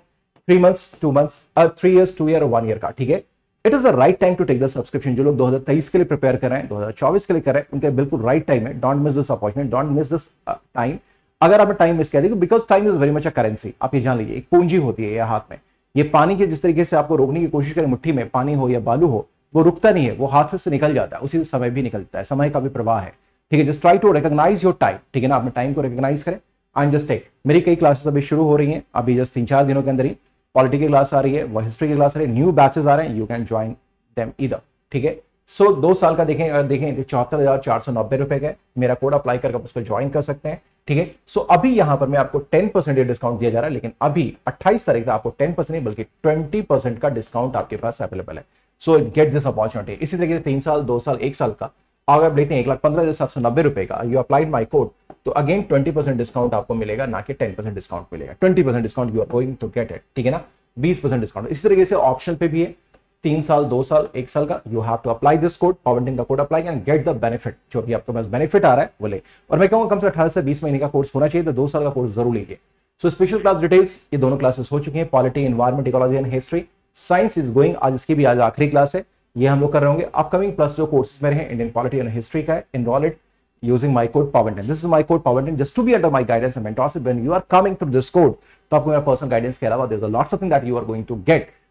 A: three months two months three years two year और वन ईयर का ठीक है it is the right time to take the subscription जो लोग 2023 के लिए प्रिपेयर कर रहे हैं 2024 के लिए कर रहे हैं उनके बिल्कुल राइट टाइम है don't miss this opportunity don't miss this time अगर आप टाइम वेस्ट कर देखो because time is very much a currency आप ये जान लीजिए एक पूंजी होती है या हाथ में ये पानी के जिस तरीके से आपको रोकने की कोशिश करें मुट्ठी में पानी हो या बालू हो वो रुकता नहीं है वो हाथ से निकल जाता है उसी समय भी निकलता है समय का भी प्रवाह है ठीक है just try to recognise your time ठीक है ना अपने टाइम को रिकॉग्नाइज करें एंड जस्ट टेक मेरी कई क्लासेस अभी शुरू हो रही हैं अभी जस्ट तीन चार दिनों के अंदर ही पॉलिटी की क्लास आ रही है वो हिस्ट्री की क्लास आ रही है न्यू बैचेस आ रहे हैं यू कैन ज्वाइन देम इधर ठीक है सो दो साल का देखें अगर देखें तो चौहत्तर हज़ार चार सौ नब्बे रुपए का मेरा कोड अप्लाई करके आप उसको ज्वाइन कर सकते हैं ठीक है सो अभी यहां पर मैं आपको 10 परसेंट डिस्काउंट दिया जा रहा है लेकिन अभी 28 तारीख तक आपको 10 परसेंट नहीं बल्कि 20 परसेंट का डिस्काउंट आपके पास अवेलेबल है सो गेट दिस अपॉर्चुनिटी इसी तरीके से तीन साल दो साल एक साल का अगर आप लेते हैं एक लाख पंद्रह हजार सात सौ नब्बे रुपए का यू अप्लाइड माई कोड तो अगेन ट्वेंटी परसेंट डिस्काउंट आपको मिलेगा ना कि टेन परसेंट डिस्काउंट मिलेगा twenty percent discount you are going to get it ठीक है ना बीस परसेंट डिस्काउंट इसी तरीके से ऑप्शन पे भी है तीन साल दो साल एक साल का you have to apply this code पॉवेंटिंग का code apply and get the benefit जो भी आपके पास बेनिफिट आ रहा है वो ले और मैं कहूँगा कम से अठारह से बीस महीने का कोर्स होना चाहिए तो दो साल का कोर्स जरूर लीजिए सो स्पेशल क्लास डिटेल्स ये दोनों क्लासेस हो चुकी हैं polity environment ecology and history science is going आज इसकी भी आज आखिरी क्लास है ये हम लोग कर रहे होंगे अपकमिंग प्लस जो कोर्स मेरे हैं इंडियन पॉलिटी एंड हिस्ट्री का in enrol it my code पॉवेंटन दिस इज माई कोड पॉवेंटन just to be under my guidance and and mentorship. When you are coming through this code, talk तो about personal guidance. Kerala, there's a lots of things that you are going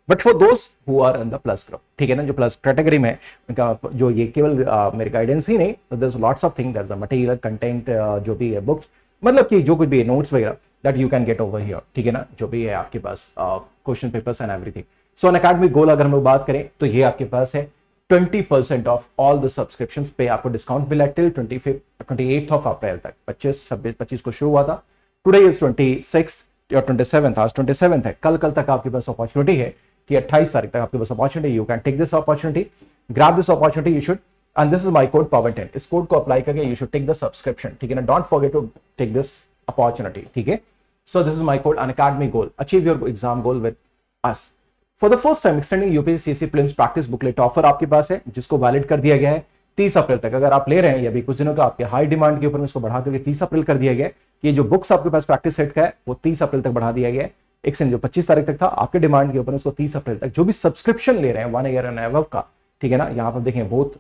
A: but for दोस्त who are in the plus group ठीक है ना जो plus category में उनका जो ये केवल uh, मेरे गाइडेंस ही नहीं दस lots of thing the material content जो भी है बुक्स मतलब कि जो कुछ भी है नोट्स वगैरह that you can get over here ठीक है ना जो भी है आपके पास question papers and everything so Unacademy goal अगर हम लोग बात करें तो ये आपके पास है twenty percent of all the subscription पे आपको डिस्काउंट मिला till twenty fifth twenty of April तक पच्चीस छब्बीस पच्चीस को शुरू हुआ था today is twenty six twenty seven आज ट्वेंटी सेवन है कल कल तक आपके पास अपॉर्चुनिटी है कि 28 तारीख तक आपके पास opportunity you can take this opportunity grab this opportunity you should and this is my code power ten इस कोड को अप्लाई करके you should take the subscription ठीक है ना डॉट forget to take this opportunity ठीक है so this is my code Unacademy goal achieve your exam goal with us for the first time extending UPSC prelims practice booklet offer आपके पास है जिसको वैलिड कर दिया गया है तीस अप्रैल तक अगर आप ले रहे हैं अभी कुछ दिनों का आपके हाई डिमांड के ऊपर इसको बढ़ा करके तीस अप्रैल कर दिया गया कि जो बुक्स आपके पास प्रैक्टिस सेट का है वो तीस अप्रैल तक बढ़ा दिया गया है एक्सचेंज जो 25 तारीख तक था आपके डिमांड के ऊपर उसको 30 अप्रैल तक जो भी सब्सक्रिप्शन ले रहे हैं वन ईयर एंड एवव का ठीक है ना यहाँ पर देखें बहुत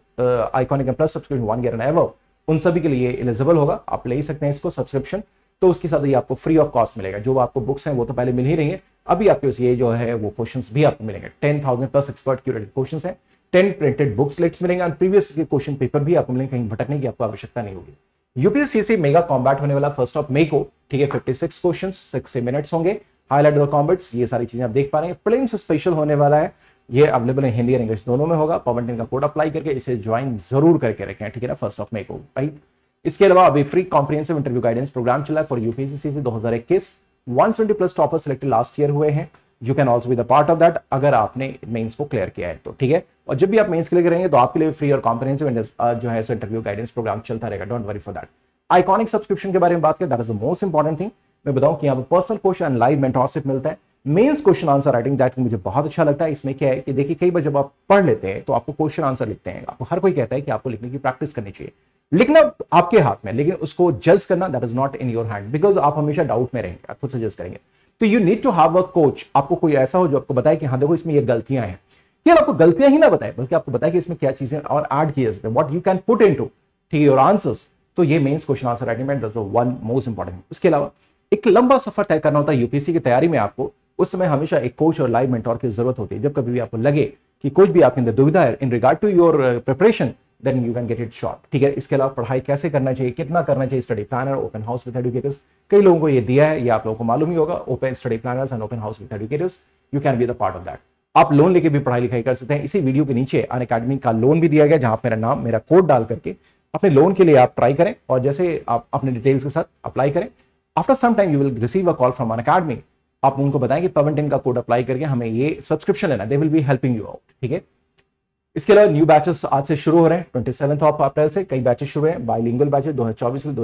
A: iconic and plus subscription one year and एवव उन सभी के लिए एलिजिबल होगा आप ले सकते हैं इसको सब्सक्रिप्शन तो उसके साथ ही आपको फ्री ऑफ कॉस्ट मिलेगा जो आपको बुक्स हैं वो तो पहले मिल ही रही है अभी आपके ये जो है वो क्वेश्चन भी आपको मिलेंगे ten thousand plus expert curated question है टेन प्रिंटेड बुक्स लेट्स मिलेंगे और प्रीवियस के क्वेश्चन पेपर भी आपको मिलेंगे कहीं भटकने की आपको आवश्यकता नहीं होगी यूपीएससी से मेगा कॉम्बैट होने वाला फर्स्ट ऑफ मे को ठीक है 56 क्वेश्चंस 60 मिनट्स होंगे हाईलाइटर कॉम्बेट्स ये सारी चीजें आप देख पा रहे हैं प्लेन स्पेशल होने वाला है ये अवेलेबल है हिंदी और इंग्लिश दोनों में होगा पवन का कोड अप्लाई करके इसे ज्वाइन जरूर करके रखें ठीक है ना फर्स्ट ऑफ मे को राइट इसके अलावा अभी free comprehensive interview guidance program चला है फॉर यूपीएससी से 2021 120 plus topper selected last year हुए हैं you can also be the part of that अगर आपने मेन्स को क्लियर किया है तो ठीक है और जब भी आप मेन्स क्लियर करेंगे तो आपके लिए फ्री और कॉम्प्रिहेंसिव जो है इंटरव्यू गाइडेंस प्रोग्राम चलता रहेगा don't worry for that iconic subscription के बारे में बात करें that is the most important thing मैं बताऊं कि यहाँ पर personal question and live mentorship मिलता है mains question answer writing that मुझे बहुत अच्छा लगता है इसमें क्या है कि देखिए कई बार जब आप पढ़ लेते हैं तो आपको क्वेश्चन आंसर लिखते हैं आपको हर कोई कहता है कि आपको लिखने की प्रैक्टिस करनी चाहिए लिखना आपके हाथ में लेकिन उसको जज करना that is not in your hand because आप हमेशा डाउट में रहेंगे आप खुद से करेंगे तो you need to have a coach आपको कोई ऐसा हो जो आपको बताए कि हाँ देखो इसमें ये गलतियां हैं ये आपको गलतियां ही ना बताए बल्कि आपको बताए कि इसमें क्या चीजें और ऐड किए सकते हैं what you can put in ठीक है योर आंसर्स तो ये mains question answer writing that one most important उसके अलावा एक लंबा सफर तय करना होता है यूपीएससी की तैयारी में आपको उस समय हमेशा एक कोच और लाइव मेंटोर की जरूरत होती है जब कभी भी आपको लगे कि कुछ भी आपके अंदर दुविधा है in regard to your preparation then you can get it short ठीक है इसके अलावा पढ़ाई कैसे करना चाहिए कितना करना चाहिए study planner open house with educators कई लोगों को ये दिया है ये आप लोगों को मालूम ही होगा open study planners and open house with educators you can be the part of that आप लोन लेके भी पढ़ाई लिखाई कर सकते हैं इसी वीडियो के नीचे अन अकेडमी का लोन भी दिया गया जहां मेरा नाम मेरा कोड डाल करके अपने लोन के लिए आप ट्राई करें और जैसे आप अपने डिटेल्स के साथ अप्लाई करें after some time you will receive a call from Unacademy आप उनको बताएं कि पवनटेन का कोड अप्लाई करके हमें ये सब्सक्रिप्शन लेना they will be helping you out ठीक है इसके अलावा न्यू बैचेस आज से शुरू हो रहे हैं ट्वेंटी सेवन ऑफ अप्रैल से कई बैचेस शुरू हैं बाइलिंगुअल बैचेस दो हजार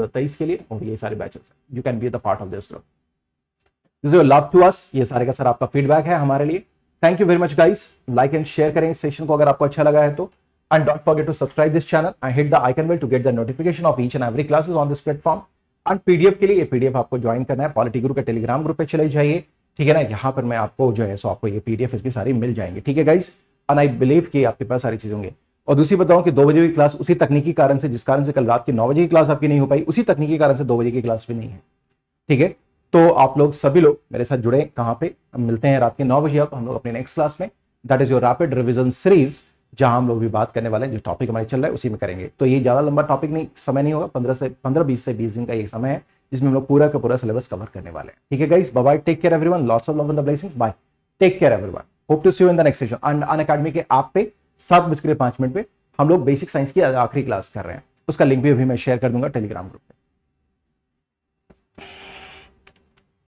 A: चौबीस के लिए और ये सारे batches you can be the part of this this your love to us ये सारे का सर आपका फीडबैक है हमारे लिए thank you very much guys like and share करें इस सेशन को अगर आपको अच्छा लगा है तो and don't forget to subscribe this channel and hit the icon bell to get the notification of each and every classes on this platform और पीडीएफ के लिए पीडीएफ आपको ज्वाइन करना है पॉलिटी गुरु का टेलीग्राम ग्रुप पे चले जाइए ठीक है ना यहाँ पर मैं आपको जो है सो आपको ये पीडीएफ इसकी सारी मिल जाएंगे ठीक है गाइस एंड आई बिलीव कि आपके पास सारी चीजें होंगे और दूसरी बताऊं कि दो बजे की क्लास उसी तकनीकी कारण से जिस कारण से कल रात की नौ बजे की क्लास आपकी नहीं हो पाई उसी तकनीकी कारण से दो बजे की क्लास भी नहीं है ठीक है तो आप लोग सभी लोग मेरे साथ जुड़े कहाँ पे मिलते हैं रात के नौ बजे आप हम लोग अपने नेक्स्ट क्लास में that is your rapid revision series जहां हम लोग भी बात करने वाले हैं जो टॉपिक हमारे चल रहा है उसी में करेंगे तो ये ज़्यादा लंबा टॉपिक नहीं समय नहीं होगा पंद्रह से पंद्रह बीस से बीस दिन का ये समय है जिसमें हम लोग पूरा का पूरा सिलेबस कवर करने वाले हैं ठीक है guys bye take care everyone lots of love and the blessings bye take care everyone hope to see you in the next session and Unacademy के ऐप पे सात बजकर पांच मिनट पे हम लोग बेसिक साइंस की आखिरी क्लास कर रहे हैं उसका लिंक भी अभी मैं शेयर कर दूंगा टेलीग्राम ग्रुप पे